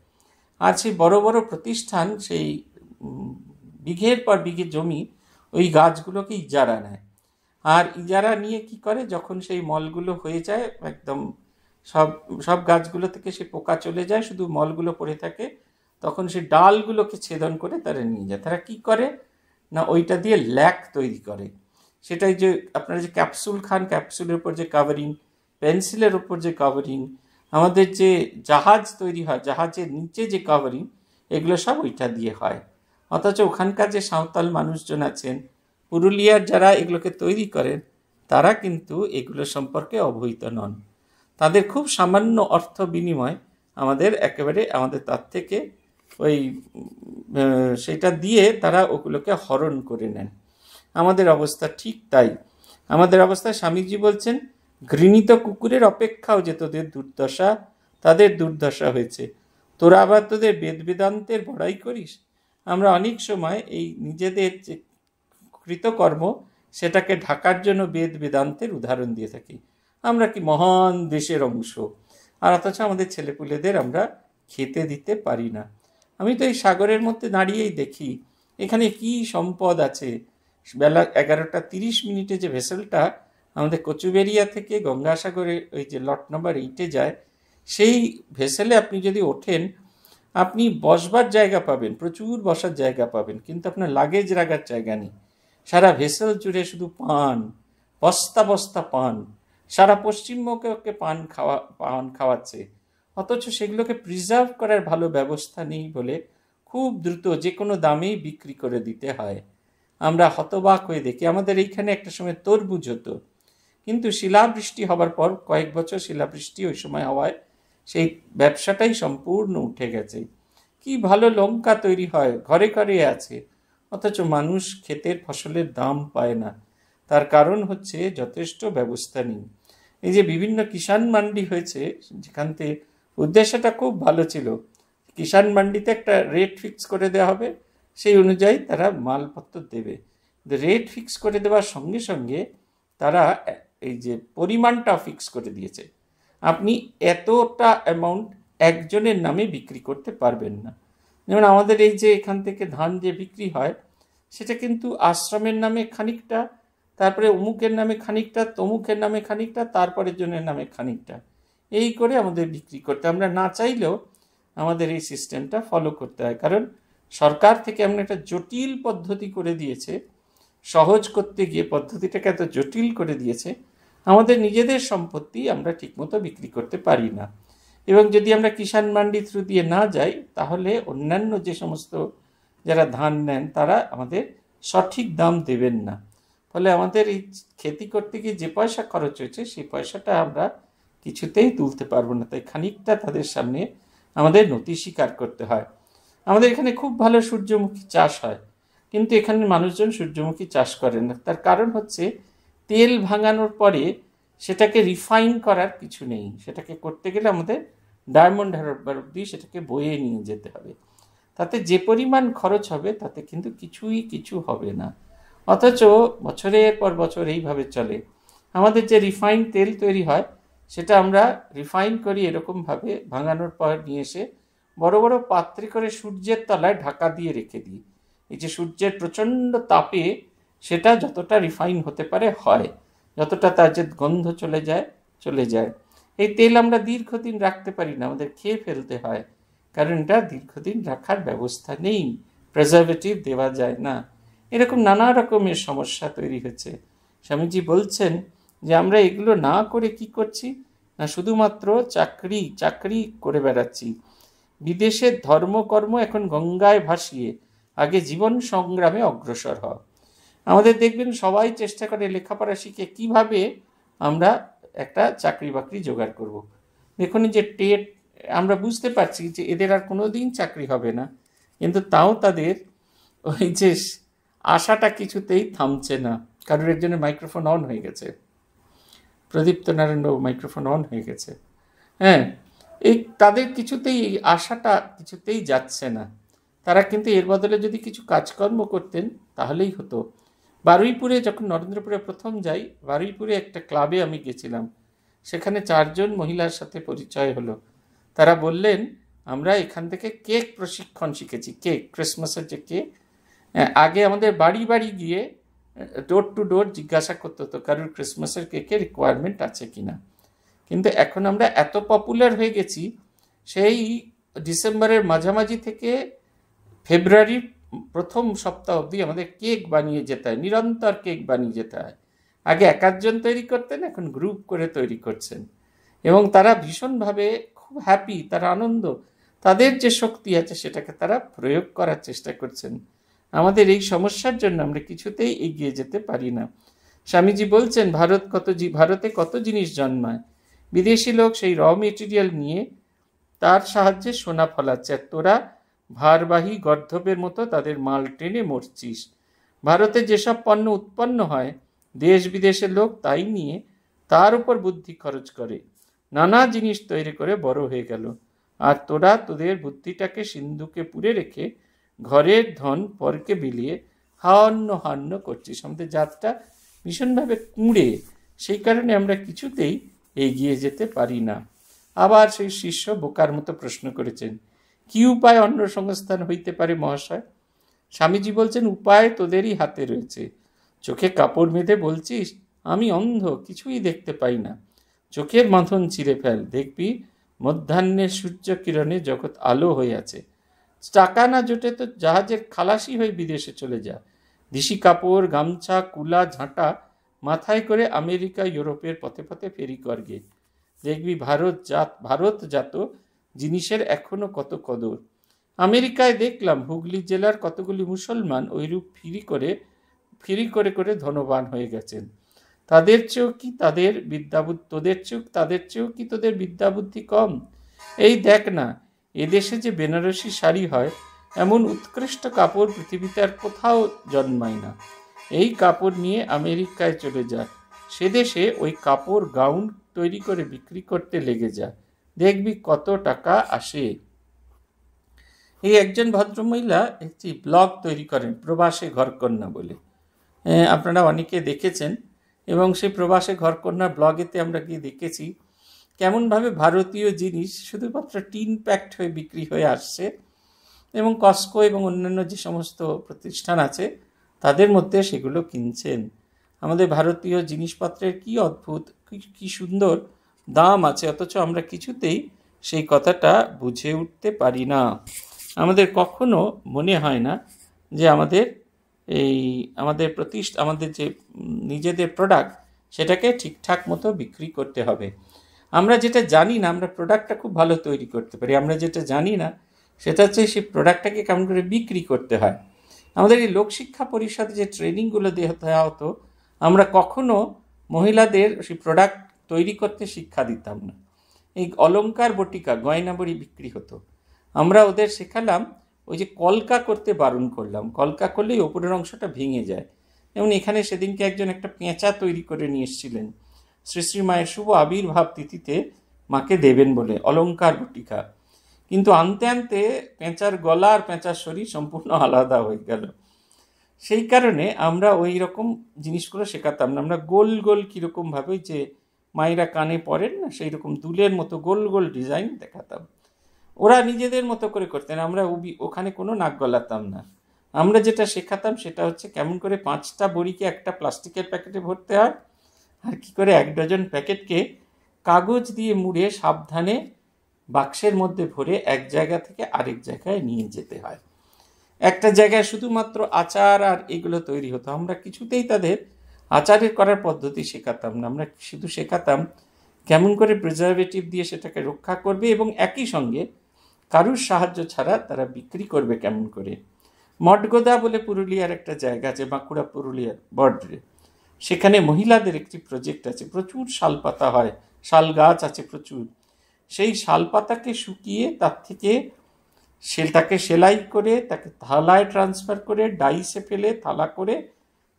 আর সেই বড় বড় প্রতিষ্ঠান সেই বিঘের পর বিঘে জমি ওই গাছগুলোকে ইজারা নেয় আর ইজারা নিয়ে কি করে যখন সেই মলগুলো হয়ে যায় একদম সব সব গাছগুলো থেকে সে পোকা চলে যায় শুধু মলগুলো পড়ে থাকে তখন সে ডালগুলোকে ছেদন করে তারা নিয়ে যায় তারা কি করে না ওইটা দিয়ে ল্যাক তৈরি করে সেটাই যে আপনারা যে ক্যাপসুল খান ক্যাপসুলের উপর যে কাভারিং পেন্সিলের ওপর যে কাভারিং আমাদের যে জাহাজ তৈরি হয় জাহাজের নিচে যে কাভারিং এগুলো সব ওইটা দিয়ে হয় অথচ ওখানকার যে সাঁওতাল মানুষজন আছেন পুরুলিয়ার যারা এগুলোকে তৈরি করেন তারা কিন্তু এগুলো সম্পর্কে অবহিত নন তাদের খুব সামান্য অর্থ বিনিময় আমাদের একেবারে আমাদের তার থেকে ওই সেটা দিয়ে তারা ওগুলোকে হরণ করে নেন আমাদের অবস্থা ঠিক তাই আমাদের অবস্থায় স্বামীজি বলছেন ঘৃণিত কুকুরের অপেক্ষাও যে তোদের দুর্দশা তাদের দুর্দশা হয়েছে তোরা আবার তোদের বেদ বেদান্তের বড়াই করিস আমরা অনেক সময় এই নিজেদের যে কৃতকর্ম সেটাকে ঢাকার জন্য বেদ বেদান্তের উদাহরণ দিয়ে থাকি আমরা কি মহান দেশের অংশ আর অথচ আমাদের ছেলেপুলেদের আমরা খেতে দিতে পারি না আমি তো এই সাগরের মধ্যে দাঁড়িয়েই দেখি এখানে কি সম্পদ আছে বেলা এগারোটা তিরিশ মিনিটে যে ভেসেলটা আমাদের কচুবেরিয়া থেকে গঙ্গাসাগরে ওই যে লট নাম্বার এইটে যায় সেই ভেসেলে আপনি যদি ওঠেন আপনি বসবার জায়গা পাবেন প্রচুর বসার জায়গা পাবেন কিন্তু আপনার লাগেজ রাখার জায়গা নেই সারা ভেসেল জুড়ে শুধু পান বস্তা বস্তা পান সারা পশ্চিমবঙ্গকে পান খাওয়া পান খাওয়াচ্ছে অথচ সেগুলোকে প্রিজার্ভ করার ভালো ব্যবস্থা নেই বলে খুব দ্রুত যে কোনো দামেই বিক্রি করে দিতে হয় আমরা হতবাক হয়ে দেখি আমাদের এইখানে একটা সময় তরমুজ হতো কিন্তু শিলাবৃষ্টি হবার পর কয়েক বছর শিলাবৃষ্টি ওই সময় হওয়ায় সেই ব্যবসাটাই সম্পূর্ণ উঠে গেছে কি ভালো লঙ্কা তৈরি হয় ঘরে ঘরে আছে অথচ মানুষ ক্ষেতের ফসলের দাম পায় না তার কারণ হচ্ছে যথেষ্ট ব্যবস্থা নেই এই যে বিভিন্ন কিষাণ মান্ডি হয়েছে যেখান থেকে উদ্দেশ্যটা খুব ভালো ছিল কিষাণ মান্ডিতে একটা রেট ফিক্স করে দেওয়া হবে সেই অনুযায়ী তারা মালপত্র দেবে রেট ফিক্স করে দেওয়ার সঙ্গে সঙ্গে তারা এই যে পরিমাণটা ফিক্স করে দিয়েছে আপনি এতটা অ্যামাউন্ট একজনের নামে বিক্রি করতে পারবেন না যেমন আমাদের এই যে এখান থেকে ধান যে বিক্রি হয় সেটা কিন্তু আশ্রমের নামে খানিকটা তারপরে অমুকের নামে খানিকটা তমুকের নামে খানিকটা তারপরে জনের নামে খানিকটা এই করে আমাদের বিক্রি করতে আমরা না চাইলেও আমাদের এই সিস্টেমটা ফলো করতে হয় কারণ সরকার থেকে এমন একটা জটিল পদ্ধতি করে দিয়েছে সহজ করতে গিয়ে পদ্ধতিটাকে এত জটিল করে দিয়েছে আমাদের নিজেদের সম্পত্তি আমরা ঠিকমতো বিক্রি করতে পারি না এবং যদি আমরা কিষাণ মান্ডি থ্রু দিয়ে না যাই তাহলে অন্যান্য যে সমস্ত যারা ধান নেন তারা আমাদের সঠিক দাম দেবেন না ফলে আমাদের এই খেতি করতে গিয়ে যে পয়সা খরচ হয়েছে সেই পয়সাটা আমরা কিছুতেই তুলতে পারবো না তাই খানিকটা তাদের সামনে আমাদের নতি স্বীকার করতে হয় আমাদের এখানে খুব ভালো সূর্যমুখী চাষ হয় কিন্তু এখানে মানুষজন সূর্যমুখী চাষ করেন না তার কারণ হচ্ছে তেল ভাঙানোর পরে সেটাকে রিফাইন করার কিছু নেই সেটাকে করতে গেলে আমাদের ডায়মন্ড হারবার অব্দি সেটাকে বয়ে নিয়ে যেতে হবে তাতে যে পরিমাণ খরচ হবে তাতে কিন্তু কিছুই কিছু হবে না অথচ বছরের পর বছর এইভাবে চলে আমাদের যে রিফাইন তেল তৈরি হয় সেটা আমরা রিফাইন করি এরকমভাবে ভাঙানোর পর নিয়ে এসে বড় বড় পাত্রে করে সূর্যের তলায় ঢাকা দিয়ে রেখে দিই এই যে সূর্যের প্রচণ্ড তাপে সেটা যতটা রিফাইন হতে পারে হয় যতটা তার যে গন্ধ চলে যায় চলে যায় এই তেল আমরা দীর্ঘদিন রাখতে পারি না আমাদের খেয়ে ফেলতে হয় কারণ এটা দীর্ঘদিন রাখার ব্যবস্থা নেই প্রেজারভেটিভ দেওয়া যায় না এরকম নানা রকমের সমস্যা তৈরি হচ্ছে স্বামীজি বলছেন যে আমরা এগুলো না করে কি করছি না শুধুমাত্র চাকরি চাকরি করে বেড়াচ্ছি বিদেশের ধর্মকর্ম এখন গঙ্গায় ভাসিয়ে আগে জীবন সংগ্রামে অগ্রসর হয় আমাদের দেখবেন সবাই চেষ্টা করে লেখাপড়া শিখে কিভাবে আমরা একটা চাকরি বাকরি জোগাড় করব। দেখুন যে টেট আমরা বুঝতে পারছি যে এদের আর কোনো দিন চাকরি হবে না কিন্তু তাও তাদের ওই যে আশাটা কিছুতেই থামছে না কারোর জন্য মাইক্রোফোন অন হয়ে গেছে প্রদীপ্ত নারায়ণবাবু মাইক্রোফোন অন হয়ে গেছে হ্যাঁ এই তাদের কিছুতেই আশাটা কিছুতেই যাচ্ছে না তারা কিন্তু এর বদলে যদি কিছু কাজকর্ম করতেন তাহলেই হতো বারুইপুরে যখন নরেন্দ্রপুরে প্রথম যাই বারুইপুরে একটা ক্লাবে আমি গেছিলাম সেখানে চারজন মহিলার সাথে পরিচয় হলো তারা বললেন আমরা এখান থেকে কেক প্রশিক্ষণ শিখেছি কেক ক্রিসমাসের যে কেক আগে আমাদের বাড়ি বাড়ি গিয়ে ডোর টু ডোর জিজ্ঞাসা করতে হতো কারোর ক্রিসমাসের কেকের রিকোয়ারমেন্ট আছে কি না কিন্তু এখন আমরা এত পপুলার হয়ে গেছি সেই ডিসেম্বরের মাঝামাঝি থেকে ফেব্রুয়ারির প্রথম সপ্তাহ অবধি আমাদের কেক বানিয়ে যেতে হয় নিরন্তর কেক বানিয়ে যেতে হয় আগে একাধজন তৈরি করতেন এখন গ্রুপ করে তৈরি করছেন এবং তারা ভীষণভাবে খুব হ্যাপি তারা আনন্দ তাদের যে শক্তি আছে সেটাকে তারা প্রয়োগ করার চেষ্টা করছেন আমাদের এই সমস্যার জন্য আমরা কিছুতেই এগিয়ে যেতে পারি না স্বামীজি বলছেন ভারত কত ভারতে কত জিনিস জন্মায় বিদেশি লোক সেই র মেটেরিয়াল নিয়ে তার সাহায্যে সোনা ফলাচ্ছে আর তোরা ভারবাহী গর্ধবের মতো তাদের মাল টেনে মরছিস ভারতে যেসব পণ্য উৎপন্ন হয় দেশ বিদেশের লোক তাই নিয়ে তার উপর বুদ্ধি খরচ করে নানা জিনিস তৈরি করে বড় হয়ে গেল আর তোরা তোদের বুদ্ধিটাকে সিন্ধুকে পুড়ে রেখে ঘরের ধন পরকে বিলিয়ে হান্য হান্য করছিস আমাদের জাতটা ভীষণভাবে কুঁড়ে সেই কারণে আমরা কিছুতেই এগিয়ে যেতে পারি না আবার সেই শিষ্য বোকার মতো প্রশ্ন করেছেন কি উপায় অন্য সংস্থান হইতে পারে মহাশয় স্বামীজি বলছেন উপায় তোদেরই হাতে রয়েছে চোখে কাপড় বেঁধে বলছিস আমি অন্ধ কিছুই দেখতে পাই না চোখের মাথন চিরে ফেল দেখবি মধ্যাহ্নের সূর্য কিরণে জগৎ আলো হয়ে আছে টাকা না জোটে তো জাহাজের খালাসি হয়ে বিদেশে চলে যা দিশি কাপড় গামছা কুলা ঝাঁটা মাথায় করে আমেরিকা ইউরোপের পথে পথে ফেরি করগে দেখবি ভারত জাত ভারত জাত জিনিসের এখনও কত কদর আমেরিকায় দেখলাম হুগলি জেলার কতগুলি মুসলমান ওইরূপ ফিরি করে ফিরি করে করে ধনবান হয়ে গেছেন তাদের চেয়েও কি তাদের বিদ্যাবুদ্ধি তোদের চেয়েও তাদের চেয়েও কি তোদের বিদ্যাবুদ্ধি কম এই দেখ না এদেশে যে বেনারসি শাড়ি হয় এমন উৎকৃষ্ট কাপড় পৃথিবীতে আর কোথাও জন্মায় না এই কাপড় নিয়ে আমেরিকায় চলে যায় সে দেশে ওই কাপড় গাউন তৈরি করে বিক্রি করতে লেগে যায় দেখবি কত টাকা আসে এই একজন ভদ্রমহিলা একটি ব্লগ তৈরি করেন প্রবাসে ঘরকন্যা বলে হ্যাঁ, আপনারা অনেকে দেখেছেন এবং সেই প্রবাসে ঘরকন্যা ব্লগেতে আমরা গিয়ে দেখেছি কেমনভাবে ভারতীয় জিনিস শুধুমাত্র টিন প্যাকড হয়ে বিক্রি হয়ে আসছে এবং কস্কো এবং অন্যান্য যে সমস্ত প্রতিষ্ঠান আছে তাদের মধ্যে সেগুলো কিনছেন আমাদের ভারতীয় জিনিসপত্রের কি অদ্ভুত কি সুন্দর দাম আছে অথচ আমরা কিছুতেই সেই কথাটা বুঝে উঠতে পারি না আমাদের কখনো মনে হয় না যে আমাদের এই আমাদের প্রতিষ্ঠা আমাদের যে নিজেদের প্রোডাক্ট সেটাকে ঠিকঠাক মতো বিক্রি করতে হবে আমরা যেটা জানি না আমরা প্রোডাক্টটা খুব ভালো তৈরি করতে পারি আমরা যেটা জানি না সেটা হচ্ছে সেই প্রোডাক্টটাকে কেমন করে বিক্রি করতে হয় আমাদের এই লোকশিক্ষা পরিষদে যে ট্রেনিংগুলো দেওয়া হতো আমরা কখনো মহিলাদের সেই প্রোডাক্ট তৈরি করতে শিক্ষা দিতাম না এই অলঙ্কার বটিকা গয়নাবড়ি বিক্রি হতো আমরা ওদের শেখালাম ওই যে কলকা করতে বারণ করলাম কলকা করলেই ওপরের অংশটা ভেঙে যায় যেমন এখানে সেদিনকে একজন একটা পেঁচা তৈরি করে নিয়ে এসেছিলেন শ্রী শ্রী মায়ের শুভ আবির্ভাব তিথিতে মাকে দেবেন বলে অলঙ্কার বটিকা কিন্তু আনতে আনতে পেঁচার গলা আর পেঁচার শরীর সম্পূর্ণ আলাদা হয়ে গেল সেই কারণে আমরা ওই রকম জিনিসগুলো শেখাতাম না আমরা গোল গোল কীরকমভাবে যে মায়েরা কানে পরেন না সেই রকম দুলের মতো গোল গোল ডিজাইন দেখাতাম ওরা নিজেদের মতো করে করতেন আমরা ওখানে কোনো নাক গলাতাম না আমরা যেটা শেখাতাম সেটা হচ্ছে কেমন করে পাঁচটা বড়িকে একটা প্লাস্টিকের প্যাকেটে ভরতে হয় আর কি করে এক ডজন প্যাকেটকে কাগজ দিয়ে মুড়ে সাবধানে বাক্সের মধ্যে ভরে এক জায়গা থেকে আরেক জায়গায় নিয়ে যেতে হয় একটা জায়গায় শুধুমাত্র আচার আর এগুলো তৈরি হতো আমরা কিছুতেই তাদের আচারের করার পদ্ধতি শেখাতাম না আমরা শুধু শেখাতাম কেমন করে প্রিজারভেটিভ দিয়ে সেটাকে রক্ষা করবে এবং একই সঙ্গে কারুর সাহায্য ছাড়া তারা বিক্রি করবে কেমন করে মঠগোদা বলে পুরুলিয়ার একটা জায়গা আছে বাঁকুড়া পুরুলিয়ার বর্ডারে সেখানে মহিলাদের একটি প্রজেক্ট আছে প্রচুর শাল পাতা হয় শাল গাছ আছে প্রচুর সেই শাল পাতাকে শুকিয়ে তার থেকে সে তাকে সেলাই করে তাকে থালায় ট্রান্সফার করে ডাইসে ফেলে থালা করে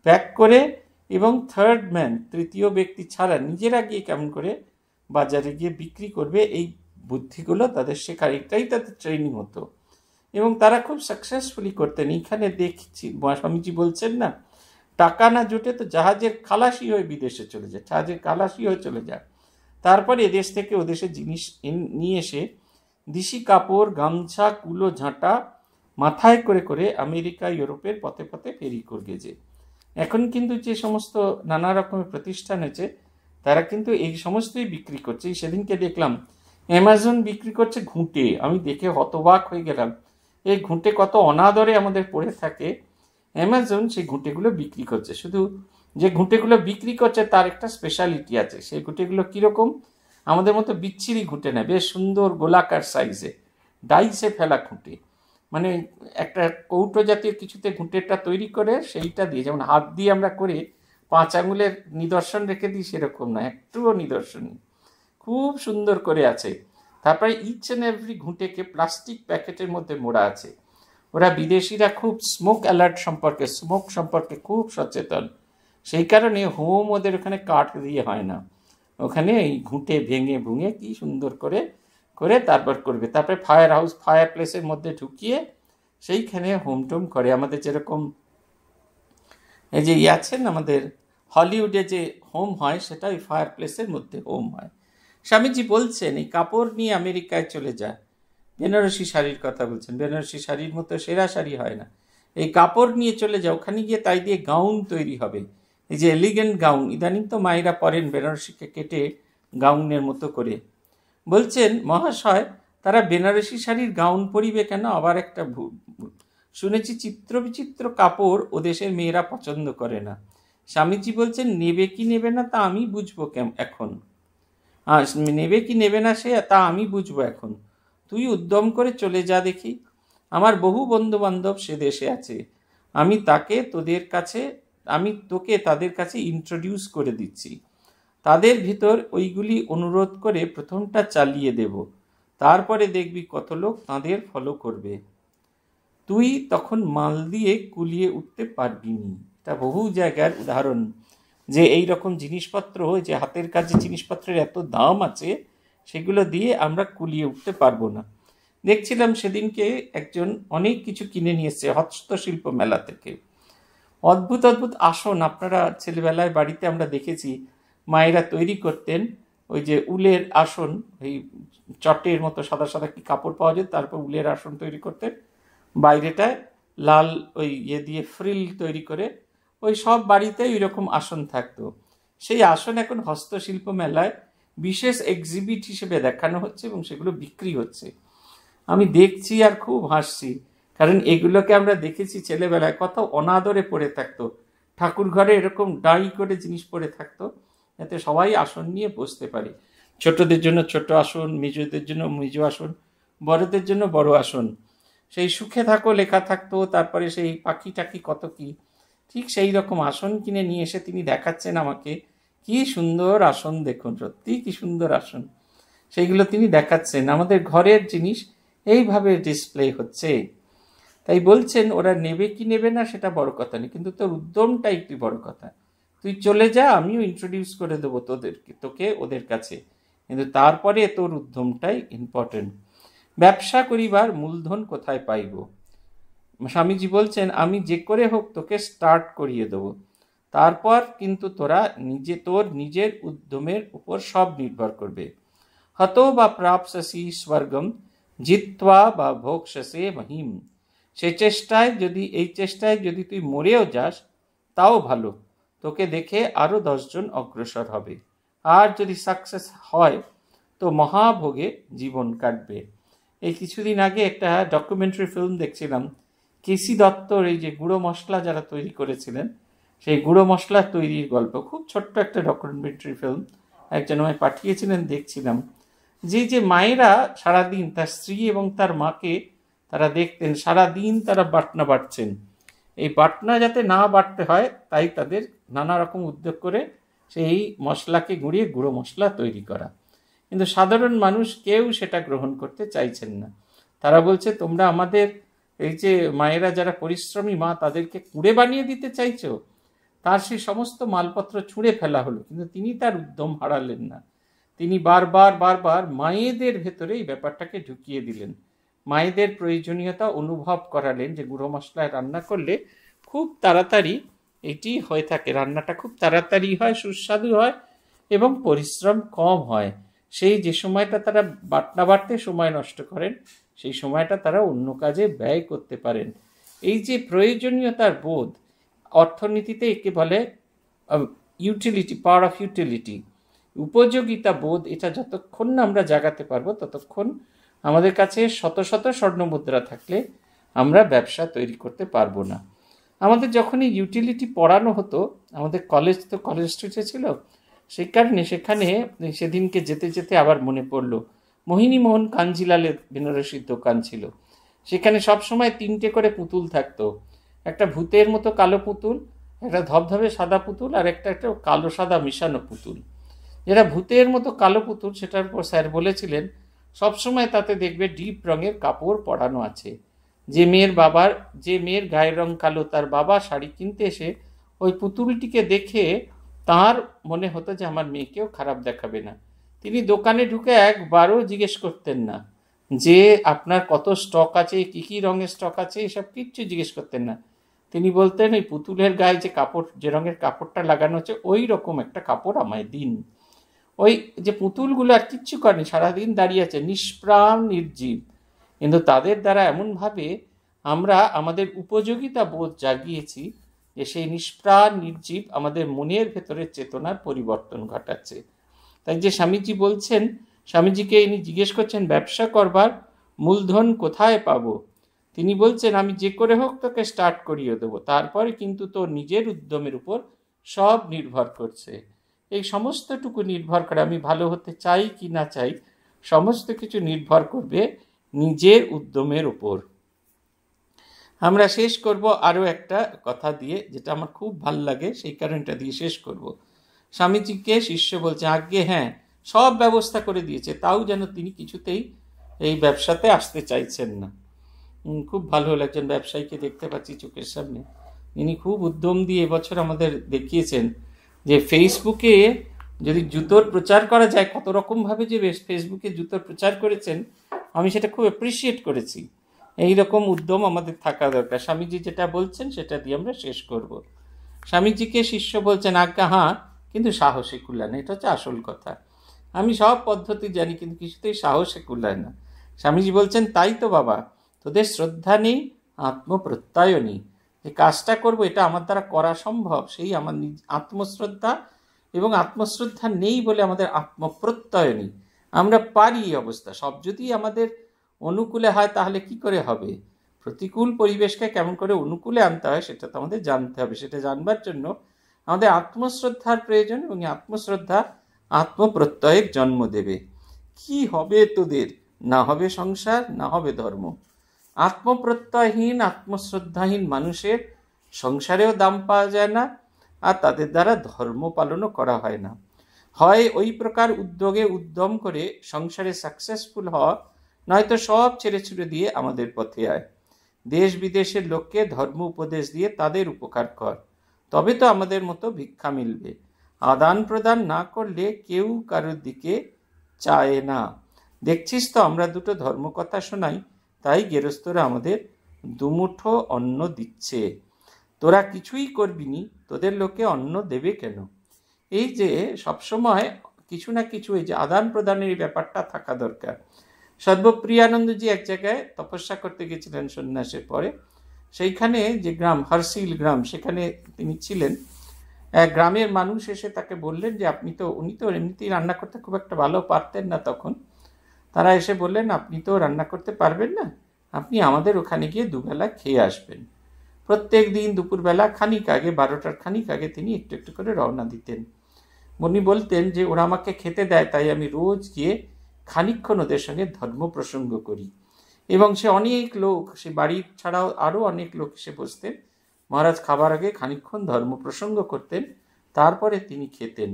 প্যাক করে এবং থার্ড ম্যান তৃতীয় ব্যক্তি ছাড়া নিজেরা গিয়ে কেমন করে বাজারে গিয়ে বিক্রি করবে এই বুদ্ধিগুলো তাদের শেখার এটাই তাদের ট্রেনিং হতো এবং তারা খুব সাকসেসফুলি করতেন এইখানে দেখছি স্বামীজি বলছেন না টাকা না জুটে তো জাহাজের খালাসি হয়ে বিদেশে চলে যায় জাহাজের খালাসি হয়ে চলে যায় তারপর এদেশ থেকে ওদেশে জিনিস নিয়ে এসে দিশি কাপড় গামছা কুলো ঝাঁটা মাথায় করে করে আমেরিকা ইউরোপের পথে পথে ফেরি করে গেছে এখন কিন্তু যে সমস্ত নানা রকমের প্রতিষ্ঠান হয়েছে তারা কিন্তু এই সমস্তই বিক্রি করছে সেদিনকে দেখলাম অ্যামাজন বিক্রি করছে ঘুঁটে আমি দেখে হতবাক হয়ে গেলাম এই ঘুঁটে কত অনাদরে আমাদের পড়ে থাকে অ্যামাজন সেই ঘুঁটেগুলো বিক্রি করছে শুধু যে ঘুঁটেগুলো বিক্রি করছে তার একটা স্পেশালিটি আছে সেই ঘুঁটেগুলো কীরকম আমাদের মতো বিচ্ছিরি ঘুঁটে না বেশ সুন্দর গোলাকার সাইজে ডাইসে ফেলা ঘুঁটে মানে একটা কৌটো জাতীয় কিছুতে ঘুঁটেটা তৈরি করে সেইটা দিয়ে যেমন হাত দিয়ে আমরা করে পাঁচ আঙুলের নিদর্শন রেখে দিই সেরকম না একটুও নিদর্শন খুব সুন্দর করে আছে তারপরে ইচ অ্যান্ড এভরি ঘুঁটেকে প্লাস্টিক প্যাকেটের মধ্যে মোড়া আছে ওরা বিদেশিরা খুব স্মোক অ্যালার্ট সম্পর্কে স্মোক সম্পর্কে খুব সচেতন সেই কারণে হোম ওদের ওখানে কাঠ দিয়ে হয় না ওখানে এই ঘুঁটে ভেঙে ভুঙে কি সুন্দর করে করে তারপর করবে তারপরে ফায়ার হাউস ফায়ার প্লেসের মধ্যে ঢুকিয়ে সেইখানে হোম টোম করে আমাদের যেরকম এই যে ইয়ে আছেন আমাদের হলিউডে যে হোম হয় সেটা ওই ফায়ার প্লেসের মধ্যে হোম হয় স্বামীজি বলছেন এই কাপড় নিয়ে আমেরিকায় চলে যায় বেনারসি শাড়ির কথা বলছেন বেনারসি শাড়ির মতো সেরা শাড়ি হয় না এই কাপড় নিয়ে চলে যাও ওখানে গিয়ে তাই দিয়ে গাউন তৈরি হবে এই যে এলিগেন্ট গাউন ইদানিং তো মায়েরা পরেন বেনারসিকে কেটে গাউনের মতো করে বলছেন মহাশয় তারা বেনারসি শাড়ির গাউন পরিবে কেন আবার একটা শুনেছি চিত্র বিচিত্র কাপড় ও দেশের মেয়েরা পছন্দ করে না স্বামীজি বলছেন নেবে কি নেবে না তা আমি বুঝবো এখন নেবে কি নেবে না সে তা আমি বুঝবো এখন তুই উদ্যম করে চলে যা দেখি আমার বহু বন্ধু বান্ধব সে দেশে আছে আমি তাকে তোদের কাছে আমি তোকে তাদের কাছে ইন্ট্রোডিউস করে দিচ্ছি তাদের ভিতর ওইগুলি অনুরোধ করে প্রথমটা চালিয়ে দেব তারপরে দেখবি কত লোক তাঁদের ফলো করবে তুই তখন মাল দিয়ে কুলিয়ে উঠতে পারবি নি এটা বহু জায়গার উদাহরণ যে এই রকম জিনিসপত্র যে হাতের কাছে জিনিসপত্রের এত দাম আছে সেগুলো দিয়ে আমরা কুলিয়ে উঠতে পারবো না দেখছিলাম সেদিনকে একজন অনেক কিছু কিনে নিয়ে হস্তশিল্প মেলা থেকে অদ্ভুত অদ্ভুত আসন আপনারা ছেলেবেলায় বাড়িতে আমরা দেখেছি মায়েরা তৈরি করতেন ওই যে উলের আসন ওই চটের মতো সাদা সাদা কি কাপড় পাওয়া যায় তারপর উলের আসন তৈরি করতেন বাইরেটায় লাল ওই ইয়ে দিয়ে ফ্রিল তৈরি করে ওই সব বাড়িতে ওইরকম আসন থাকতো সেই আসন এখন হস্তশিল্প মেলায় বিশেষ এক্সিবিট হিসেবে দেখানো হচ্ছে এবং সেগুলো বিক্রি হচ্ছে আমি দেখছি আর খুব হাসছি কারণ এগুলোকে আমরা দেখেছি ছেলেবেলায় কত অনাদরে পড়ে থাকতো ঠাকুর ঘরে এরকম ডাই করে জিনিস পড়ে থাকতো যাতে সবাই আসন নিয়ে বসতে পারে ছোটদের জন্য ছোট আসন মিজুদের জন্য মিজু আসন বড়দের জন্য বড় আসন সেই সুখে থাকো লেখা থাকতো তারপরে সেই পাখি টাকি কত কি ঠিক সেই রকম আসন কিনে নিয়ে এসে তিনি দেখাচ্ছেন আমাকে কি সুন্দর আসন দেখুন সত্যি কি সুন্দর আসন সেইগুলো তিনি দেখাচ্ছেন আমাদের ঘরের জিনিস এইভাবে ডিসপ্লে হচ্ছে তাই বলছেন ওরা নেবে কি নেবে না সেটা বড় কথা নেই কিন্তু তোর উদ্যমটা একটি বড় কথা তুই চলে যা আমিও ইন্ট্রোডিউস করে দেবো তোদেরকে তোকে ওদের কাছে কিন্তু তারপরে তোর উদ্যমটাই ইম্পর্টেন্ট ব্যবসা করিবার মূলধন কোথায় পাইব স্বামীজি বলছেন আমি যে করে হোক তোকে স্টার্ট করিয়ে দেবো তারপর কিন্তু তোরা নিজে তোর নিজের উদ্যমের উপর সব নির্ভর করবে হত বা প্রাপসি স্বর্গম জিতবা বা ভোগসে মহিম সে চেষ্টায় যদি এই চেষ্টায় যদি তুই মরেও যাস তাও ভালো তোকে দেখে আরও দশজন অগ্রসর হবে আর যদি সাকসেস হয় তো মহাভোগে জীবন কাটবে এই কিছুদিন আগে একটা ডকুমেন্টারি ফিল্ম দেখছিলাম কেসি দত্তর এই যে গুঁড়ো মশলা যারা তৈরি করেছিলেন সেই গুঁড়ো মশলা তৈরির গল্প খুব ছোট্ট একটা ডকুমেন্টারি ফিল্ম একজন আমায় পাঠিয়েছিলেন দেখছিলাম যে যে মায়েরা সারাদিন তার স্ত্রী এবং তার মাকে তারা দেখতেন সারাদিন তারা বাটনা বাটছেন এই বাটনা যাতে না বাটতে হয় তাই তাদের নানা রকম উদ্যোগ করে সেই মশলাকে গুঁড়িয়ে গুঁড়ো মশলা তৈরি করা কিন্তু সাধারণ মানুষ কেউ সেটা গ্রহণ করতে চাইছেন না তারা বলছে তোমরা আমাদের এই যে মায়েরা যারা পরিশ্রমী মা তাদেরকে কুড়ে বানিয়ে দিতে চাইছো তার সেই সমস্ত মালপত্র ছুঁড়ে ফেলা হলো কিন্তু তিনি তার উদ্যম হারালেন না তিনি বারবার বারবার মায়েদের ভেতরে এই ব্যাপারটাকে ঢুকিয়ে দিলেন মায়েদের প্রয়োজনীয়তা অনুভব করালেন যে গুঁড়ো মশলায় রান্না করলে খুব তাড়াতাড়ি এটি হয়ে থাকে রান্নাটা খুব তাড়াতাড়ি হয় সুস্বাদু হয় এবং পরিশ্রম কম হয় সেই যে সময়টা তারা বাটনা বাটতে সময় নষ্ট করেন সেই সময়টা তারা অন্য কাজে ব্যয় করতে পারেন এই যে প্রয়োজনীয়তার বোধ অর্থনীতিতে একে বলে ইউটিলিটি পাওয়ার অফ ইউটিলিটি উপযোগিতা বোধ এটা যতক্ষণ না আমরা জাগাতে পারবো ততক্ষণ আমাদের কাছে শত শত স্বর্ণ মুদ্রা থাকলে আমরা ব্যবসা তৈরি করতে পারবো না আমাদের যখনই ইউটিলিটি পড়ানো হতো আমাদের কলেজ তো কলেজ স্ট্রিটে ছিল সেই কারণে সেখানে সেদিনকে যেতে যেতে আবার মনে পড়লো মোহিনীমোহন কাঞ্জিলালের বেনারসির দোকান ছিল সেখানে সবসময় তিনটে করে পুতুল থাকতো একটা ভূতের মতো কালো পুতুল একটা ধবধবে সাদা পুতুল আর একটা একটা কালো সাদা মিশানো পুতুল যেটা ভূতের মতো কালো পুতুল সেটার উপর স্যার বলেছিলেন সবসময় তাতে দেখবে ডিপ রঙের কাপড় পরানো আছে যে মেয়ের বাবার যে মেয়ের গায়ের রং কালো তার বাবা শাড়ি কিনতে এসে ওই পুতুলটিকে দেখে তার মনে হতো যে আমার মেয়েকেও খারাপ দেখাবে না তিনি দোকানে ঢুকে একবারও জিজ্ঞেস করতেন না যে আপনার কত স্টক আছে কী কী রঙের স্টক আছে এসব কিচ্ছু জিজ্ঞেস করতেন না তিনি বলতেন ওই পুতুলের গায়ে যে কাপড় যে রঙের কাপড়টা লাগানো হচ্ছে ওই রকম একটা কাপড় আমায় দিন ওই যে পুতুলগুলো আর কিচ্ছু করেনি সারাদিন দাঁড়িয়ে আছে নিষ্প্রাণ নির্জীব কিন্তু তাদের দ্বারা এমনভাবে আমরা আমাদের উপযোগিতা বোধ জাগিয়েছি যে সেই নিষ্প্রাণ নির্জীব আমাদের মনের ভেতরের চেতনার পরিবর্তন ঘটাচ্ছে তাই যে স্বামীজি বলছেন স্বামীজিকে ইনি জিজ্ঞেস করছেন ব্যবসা করবার মূলধন কোথায় পাবো তিনি বলছেন আমি যে করে হোক তোকে স্টার্ট করিয়ে দেবো তারপরে কিন্তু তোর নিজের উদ্যমের উপর সব নির্ভর করছে এই সমস্তটুকু নির্ভর করে আমি ভালো হতে চাই কি না চাই সমস্ত কিছু নির্ভর করবে নিজের উদ্যমের উপর আমরা শেষ করব আরও একটা কথা দিয়ে যেটা আমার খুব ভাল লাগে সেই কারণটা দিয়ে শেষ করব স্বামীজিকে শিষ্য বলছে আজ্ঞে হ্যাঁ সব ব্যবস্থা করে দিয়েছে তাও যেন তিনি কিছুতেই এই ব্যবসাতে আসতে চাইছেন না খুব ভালো হলো একজন ব্যবসায়ীকে দেখতে পাচ্ছি চোখের সামনে তিনি খুব উদ্যম দিয়ে এবছর আমাদের দেখিয়েছেন যে ফেসবুকে যদি জুতোর প্রচার করা যায় কত রকমভাবে যে ফেসবুকে জুতোর প্রচার করেছেন আমি সেটা খুব অ্যাপ্রিসিয়েট করেছি এই রকম উদ্যম আমাদের থাকা দরকার স্বামীজি যেটা বলছেন সেটা দিয়ে আমরা শেষ করব স্বামীজিকে শিষ্য বলছেন আজ্ঞা হ্যাঁ কিন্তু সাহসে কুলায় না এটা হচ্ছে আসল কথা আমি সব পদ্ধতি জানি কিন্তু কিছুতেই সাহসে কুলায় না স্বামীজি বলছেন তাই তো বাবা তোদের শ্রদ্ধা নেই আত্মপ্রত্যয় নেই যে কাজটা করব এটা আমার দ্বারা করা সম্ভব সেই আমার আত্মশ্রদ্ধা এবং আত্মশ্রদ্ধা নেই বলে আমাদের আত্মপ্রত্যয় নেই আমরা পারি এই অবস্থা সব যদি আমাদের অনুকূলে হয় তাহলে কি করে হবে প্রতিকূল পরিবেশকে কেমন করে অনুকূলে আনতে হয় সেটা তো আমাদের জানতে হবে সেটা জানবার জন্য আমাদের আত্মশ্রদ্ধার প্রয়োজন এবং আত্মশ্রদ্ধা আত্মপ্রত্যয়ের জন্ম দেবে কি হবে তোদের না হবে সংসার না হবে ধর্ম আত্মপ্রত্যয়হীন আত্মশ্রদ্ধাহীন মানুষের সংসারেও দাম পাওয়া যায় না আর তাদের দ্বারা ধর্ম পালনও করা হয় না হয় ওই প্রকার উদ্যোগে উদ্যম করে সংসারে সাকসেসফুল হওয়া নয়তো সব ছেড়ে ছুড়ে দিয়ে আমাদের পথে আয় দেশ বিদেশের লোককে ধর্ম উপদেশ দিয়ে তাদের উপকার কর তবে তো আমাদের মতো ভিক্ষা মিলবে আদান প্রদান না করলে কেউ কারোর দিকে চায় না দেখছিস তো আমরা দুটো ধর্মকথা শোনাই তাই গেরস্তরা আমাদের দুমুঠো অন্ন দিচ্ছে তোরা কিছুই করবি নি তোদের লোকে অন্ন দেবে কেন এই যে সবসময় কিছু না কিছু এই যে আদান প্রদানের ব্যাপারটা থাকা দরকার সর্বপ্রিয়ানন্দজি এক জায়গায় তপস্যা করতে গেছিলেন সন্ন্যাসের পরে সেইখানে যে গ্রাম হরসিল গ্রাম সেখানে তিনি ছিলেন এক গ্রামের মানুষ এসে তাকে বললেন যে আপনি তো উনি তো এমনিতেই রান্না করতে খুব একটা ভালো পারতেন না তখন তারা এসে বললেন আপনি তো রান্না করতে পারবেন না আপনি আমাদের ওখানে গিয়ে দুবেলা খেয়ে আসবেন প্রত্যেক দিন দুপুরবেলা খানিক আগে বারোটার খানিক আগে তিনি একটু একটু করে রওনা দিতেন উনি বলতেন যে ওরা আমাকে খেতে দেয় তাই আমি রোজ গিয়ে খানিক্ষণ ওদের সঙ্গে ধর্ম প্রসঙ্গ করি এবং সে অনেক লোক সে বাড়ি ছাড়াও আরও অনেক লোক এসে বসতেন মহারাজ খাবার আগে খানিক্ষণ ধর্ম প্রসঙ্গ করতেন তারপরে তিনি খেতেন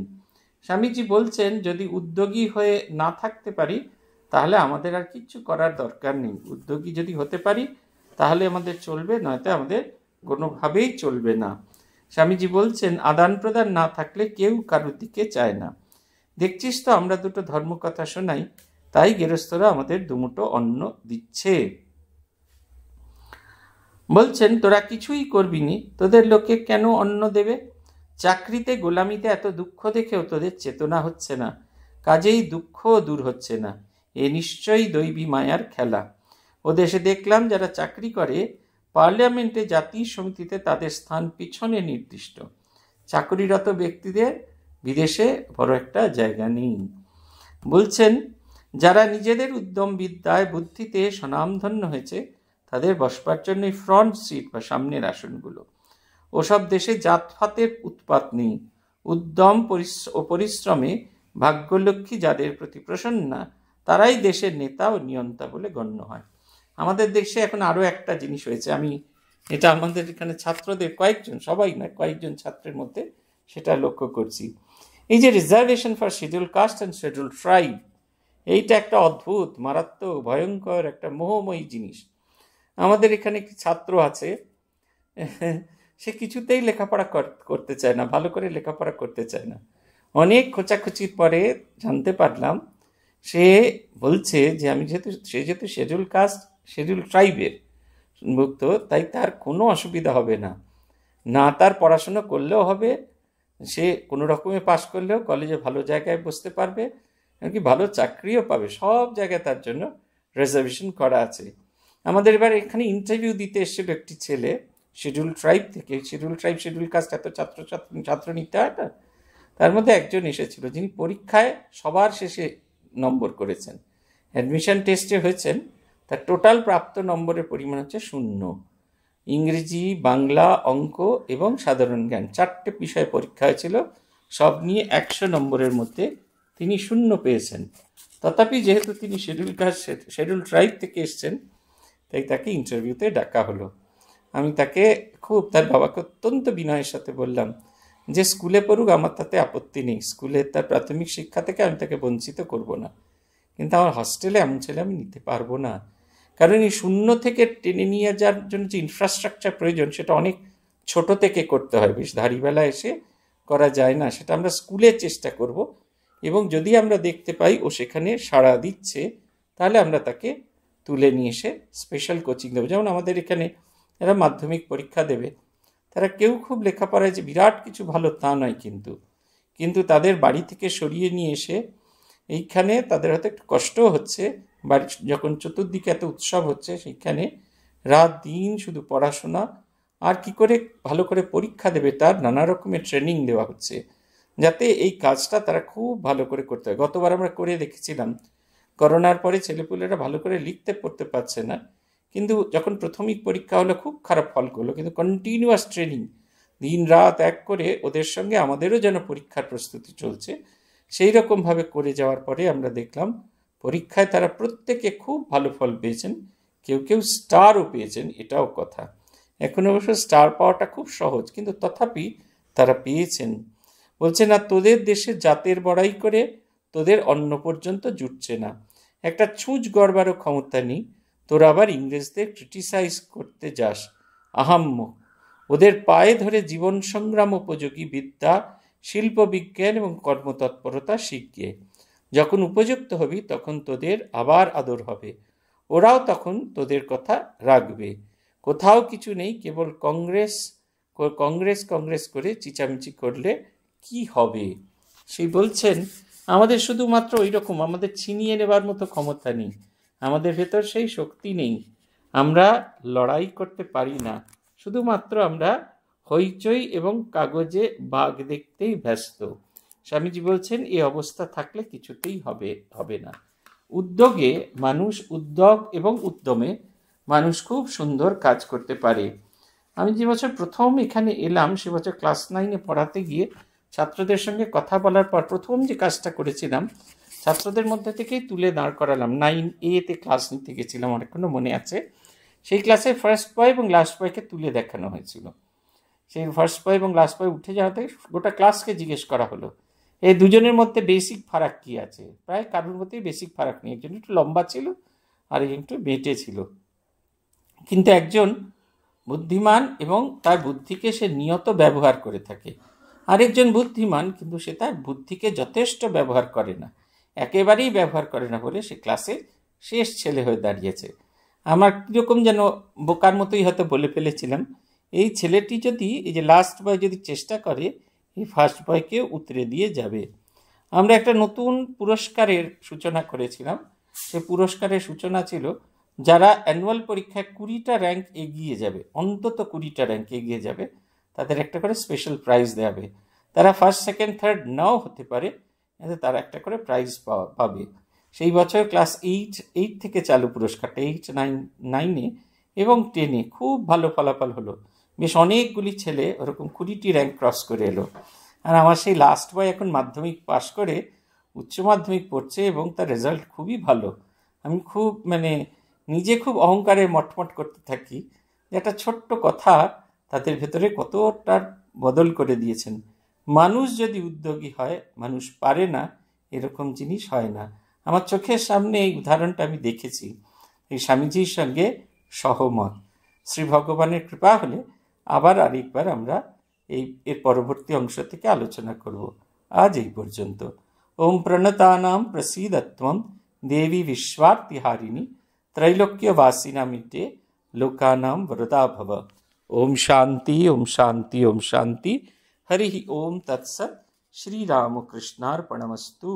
স্বামীজি বলছেন যদি উদ্যোগী হয়ে না থাকতে পারি তাহলে আমাদের আর কিচ্ছু করার দরকার নেই উদ্যোগী যদি হতে পারি তাহলে আমাদের চলবে নয়তো আমাদের কোনোভাবেই চলবে না স্বামীজি বলছেন আদান প্রদান না থাকলে কেউ কারোর দিকে চায় না দেখছিস তো আমরা দুটো ধর্মকথা শোনাই তাই গেরস্থরা আমাদের দুমুটো অন্ন দিচ্ছে বলছেন তোরা কিছুই করবি নি তোদের লোকে কেন অন্ন দেবে চাকরিতে গোলামিতে এত দুঃখ দেখেও তোদের চেতনা হচ্ছে না কাজেই দুঃখ দূর হচ্ছে না এ নিশ্চয়ই দৈবী মায়ার খেলা ও দেশে দেখলাম যারা চাকরি করে পার্লামেন্টে জাতীয় সমিতিতে তাদের স্থান পিছনে নির্দিষ্ট চাকরিরত ব্যক্তিদের বিদেশে বড় একটা জায়গা নেই বলছেন যারা নিজেদের উদ্যম বিদ্যায় বুদ্ধিতে স্বনামধন্য হয়েছে তাদের বসবার জন্যই ফ্রন্ট সিট বা সামনের আসনগুলো ওসব দেশে জাতফাতের উৎপাত নেই উদ্যম ও পরিশ্রমে ভাগ্যলক্ষ্মী যাদের প্রতি প্রসন্না তারাই দেশের নেতা ও নিয়ন্তা বলে গণ্য হয় আমাদের দেশে এখন আরও একটা জিনিস হয়েছে আমি এটা আমাদের এখানে ছাত্রদের কয়েকজন সবাই না কয়েকজন ছাত্রের মধ্যে সেটা লক্ষ্য করছি এই যে reservation for schedule caste and schedule tribe এইটা একটা অদ্ভুত মারাত্মক ভয়ঙ্কর একটা মোহময়ী জিনিস আমাদের এখানে একটি ছাত্র আছে সে কিছুতেই লেখাপড়া করতে চায় না ভালো করে লেখাপড়া করতে চায় না অনেক খোঁচাখুচির পরে জানতে পারলাম সে বলছে যে আমি যেহেতু সে যেহেতু শেডিউল কাস্ট শেডিউল ট্রাইবের ভুক্ত তাই তার কোনো অসুবিধা হবে না না তার পড়াশোনা করলেও হবে সে কোনো রকমে পাশ করলেও কলেজে ভালো জায়গায় বসতে পারবে এমনকি ভালো চাকরিও পাবে সব জায়গায় তার জন্য রিজার্ভেশন করা আছে আমাদের এবার এখানে ইন্টারভিউ দিতে এসেছিল একটি ছেলে শিডিউল ট্রাইব থেকে শিডিউল ট্রাইব শিডিউল কাস্ট এত ছাত্র ছাত্র নিতে হয় না তার মধ্যে একজন এসেছিল যিনি পরীক্ষায় সবার শেষে নম্বর করেছেন অ্যাডমিশন টেস্টে হয়েছেন তার টোটাল প্রাপ্ত নম্বরের পরিমাণ হচ্ছে শূন্য ইংরেজি বাংলা অঙ্ক এবং সাধারণ জ্ঞান চারটে বিষয়ে পরীক্ষা হয়েছিল সব নিয়ে একশো নম্বরের মধ্যে তিনি শূন্য পেয়েছেন তথাপি যেহেতু তিনি শেডিউল কাস্ট শেডিউল ট্রাইব থেকে এসছেন তাই তাকে ইন্টারভিউতে ডাকা হলো আমি তাকে খুব তার বাবাকে অত্যন্ত বিনয়ের সাথে বললাম যে স্কুলে পড়ুক আমার তাতে আপত্তি নেই স্কুলে তার প্রাথমিক শিক্ষা থেকে আমি তাকে বঞ্চিত করব না কিন্তু আমার হস্টেলে এমন ছেলে আমি নিতে পারবো না কারণ এই শূন্য থেকে টেনে নিয়ে যাওয়ার জন্য যে ইনফ্রাস্ট্রাকচার প্রয়োজন সেটা অনেক ছোট থেকে করতে হয় বেশ ধারিবেলা এসে করা যায় না সেটা আমরা স্কুলে চেষ্টা করব এবং যদি আমরা দেখতে পাই ও সেখানে সাড়া দিচ্ছে তাহলে আমরা তাকে তুলে নিয়ে এসে স্পেশাল কোচিং দেবো যেমন আমাদের এখানে এরা মাধ্যমিক পরীক্ষা দেবে তারা কেউ খুব লেখাপড়ায় যে বিরাট কিছু ভালো তা নয় কিন্তু কিন্তু তাদের বাড়ি থেকে সরিয়ে নিয়ে এসে এইখানে তাদের হয়তো একটু কষ্টও হচ্ছে বাড়ি যখন চতুর্দিকে এত উৎসব হচ্ছে সেইখানে রাত দিন শুধু পড়াশোনা আর কি করে ভালো করে পরীক্ষা দেবে তার নানা রকমের ট্রেনিং দেওয়া হচ্ছে যাতে এই কাজটা তারা খুব ভালো করে করতে হয় গতবার আমরা করে দেখেছিলাম করোনার পরে ছেলেপুলেরা ভালো করে লিখতে পড়তে পারছে না কিন্তু যখন প্রাথমিক পরীক্ষা হলো খুব খারাপ ফল করলো কিন্তু কন্টিনিউয়াস ট্রেনিং দিন রাত এক করে ওদের সঙ্গে আমাদেরও যেন পরীক্ষার প্রস্তুতি চলছে সেই রকমভাবে করে যাওয়ার পরে আমরা দেখলাম পরীক্ষায় তারা প্রত্যেকে খুব ভালো ফল পেয়েছেন কেউ কেউ স্টারও পেয়েছেন এটাও কথা এখন অবশ্য স্টার পাওয়াটা খুব সহজ কিন্তু তথাপি তারা পেয়েছেন বলছে না তোদের দেশে জাতের বড়াই করে তোদের অন্ন পর্যন্ত জুটছে না একটা ছুঁচ গড়বারও ক্ষমতা নেই তোর আবার ইংরেজদের ক্রিটিসাইজ করতে যাস আহাম্য ওদের পায়ে ধরে জীবন সংগ্রাম উপযোগী বিদ্যা শিল্প বিজ্ঞান এবং কর্মতৎপরতা শিখিয়ে যখন উপযুক্ত হবি তখন তোদের আবার আদর হবে ওরাও তখন তোদের কথা রাখবে কোথাও কিছু নেই কেবল কংগ্রেস কংগ্রেস কংগ্রেস করে চিচামিচি করলে কি হবে সেই বলছেন আমাদের শুধুমাত্র ওই রকম আমাদের ছিনিয়ে নেবার মতো ক্ষমতা নেই আমাদের ভেতর সেই শক্তি নেই আমরা লড়াই করতে পারি না শুধুমাত্র আমরা হইচই এবং কাগজে বাঘ দেখতেই ব্যস্ত স্বামীজি বলছেন এই অবস্থা থাকলে কিছুতেই হবে হবে না উদ্যোগে মানুষ উদ্যোগ এবং উদ্যমে মানুষ খুব সুন্দর কাজ করতে পারে আমি যে বছর প্রথম এখানে এলাম সে বছর ক্লাস নাইনে পড়াতে গিয়ে ছাত্রদের সঙ্গে কথা বলার পর প্রথম যে কাজটা করেছিলাম ছাত্রদের মধ্যে থেকেই তুলে দাঁড় করালাম নাইন এতে ক্লাস নিতে গেছিলাম এখনও মনে আছে সেই ক্লাসে ফার্স্ট বয় এবং লাস্ট বয়কে তুলে দেখানো হয়েছিল সেই ফার্স্ট বয় এবং লাস্ট বয় উঠে যাওয়াতে গোটা ক্লাসকে জিজ্ঞেস করা হলো এই দুজনের মধ্যে বেসিক ফারাক কী আছে প্রায় কারোর মধ্যেই বেসিক ফারাক নেই একজন একটু লম্বা ছিল আর একজন একটু বেঁটে ছিল কিন্তু একজন বুদ্ধিমান এবং তার বুদ্ধিকে সে নিয়ত ব্যবহার করে থাকে আরেকজন বুদ্ধিমান কিন্তু সে তার বুদ্ধিকে যথেষ্ট ব্যবহার করে না একেবারেই ব্যবহার করে না বলে সে ক্লাসে শেষ ছেলে হয়ে দাঁড়িয়েছে আমার কীরকম যেন বোকার মতোই হয়তো বলে ফেলেছিলাম এই ছেলেটি যদি এই যে লাস্ট বয় যদি চেষ্টা করে এই ফার্স্ট বয়কে উতরে দিয়ে যাবে আমরা একটা নতুন পুরস্কারের সূচনা করেছিলাম সে পুরস্কারের সূচনা ছিল যারা অ্যানুয়াল পরীক্ষায় কুড়িটা র্যাঙ্ক এগিয়ে যাবে অন্তত কুড়িটা র্যাঙ্ক এগিয়ে যাবে তাদের একটা করে স্পেশাল প্রাইজ দেওয়া হবে তারা ফার্স্ট সেকেন্ড থার্ড নাও হতে পারে এতে তারা একটা করে প্রাইজ পাবে সেই বছর ক্লাস এইট এইট থেকে চালু পুরস্কারটা এইট নাইন নাইনে এবং টেনে খুব ভালো ফলাফল হলো বেশ অনেকগুলি ছেলে ওরকম কুড়িটি র্যাঙ্ক ক্রস করে এলো আর আমার সেই লাস্ট বয় এখন মাধ্যমিক পাশ করে উচ্চ মাধ্যমিক পড়ছে এবং তার রেজাল্ট খুবই ভালো আমি খুব মানে নিজে খুব অহংকারে মটমট করতে থাকি একটা ছোট্ট কথা তাদের ভেতরে কতটা বদল করে দিয়েছেন মানুষ যদি উদ্যোগী হয় মানুষ পারে না এরকম জিনিস হয় না আমার চোখের সামনে এই উদাহরণটা আমি দেখেছি এই স্বামীজির সঙ্গে সহমত শ্রী ভগবানের কৃপা হলে আবার আরেকবার আমরা এই এর পরবর্তী অংশ থেকে আলোচনা করব আজ এই পর্যন্ত ওম প্রণতানাম প্রসিদত্বম দেবী বিশ্বার্তিহারিণী त्रैलोक्यवासिनामिते लोकानां वरदा ভব ওম শান্তি ওম শান্তি ওম শান্তি हरि ओम तत्सत श्री रामकृष्णार्पणमस्तु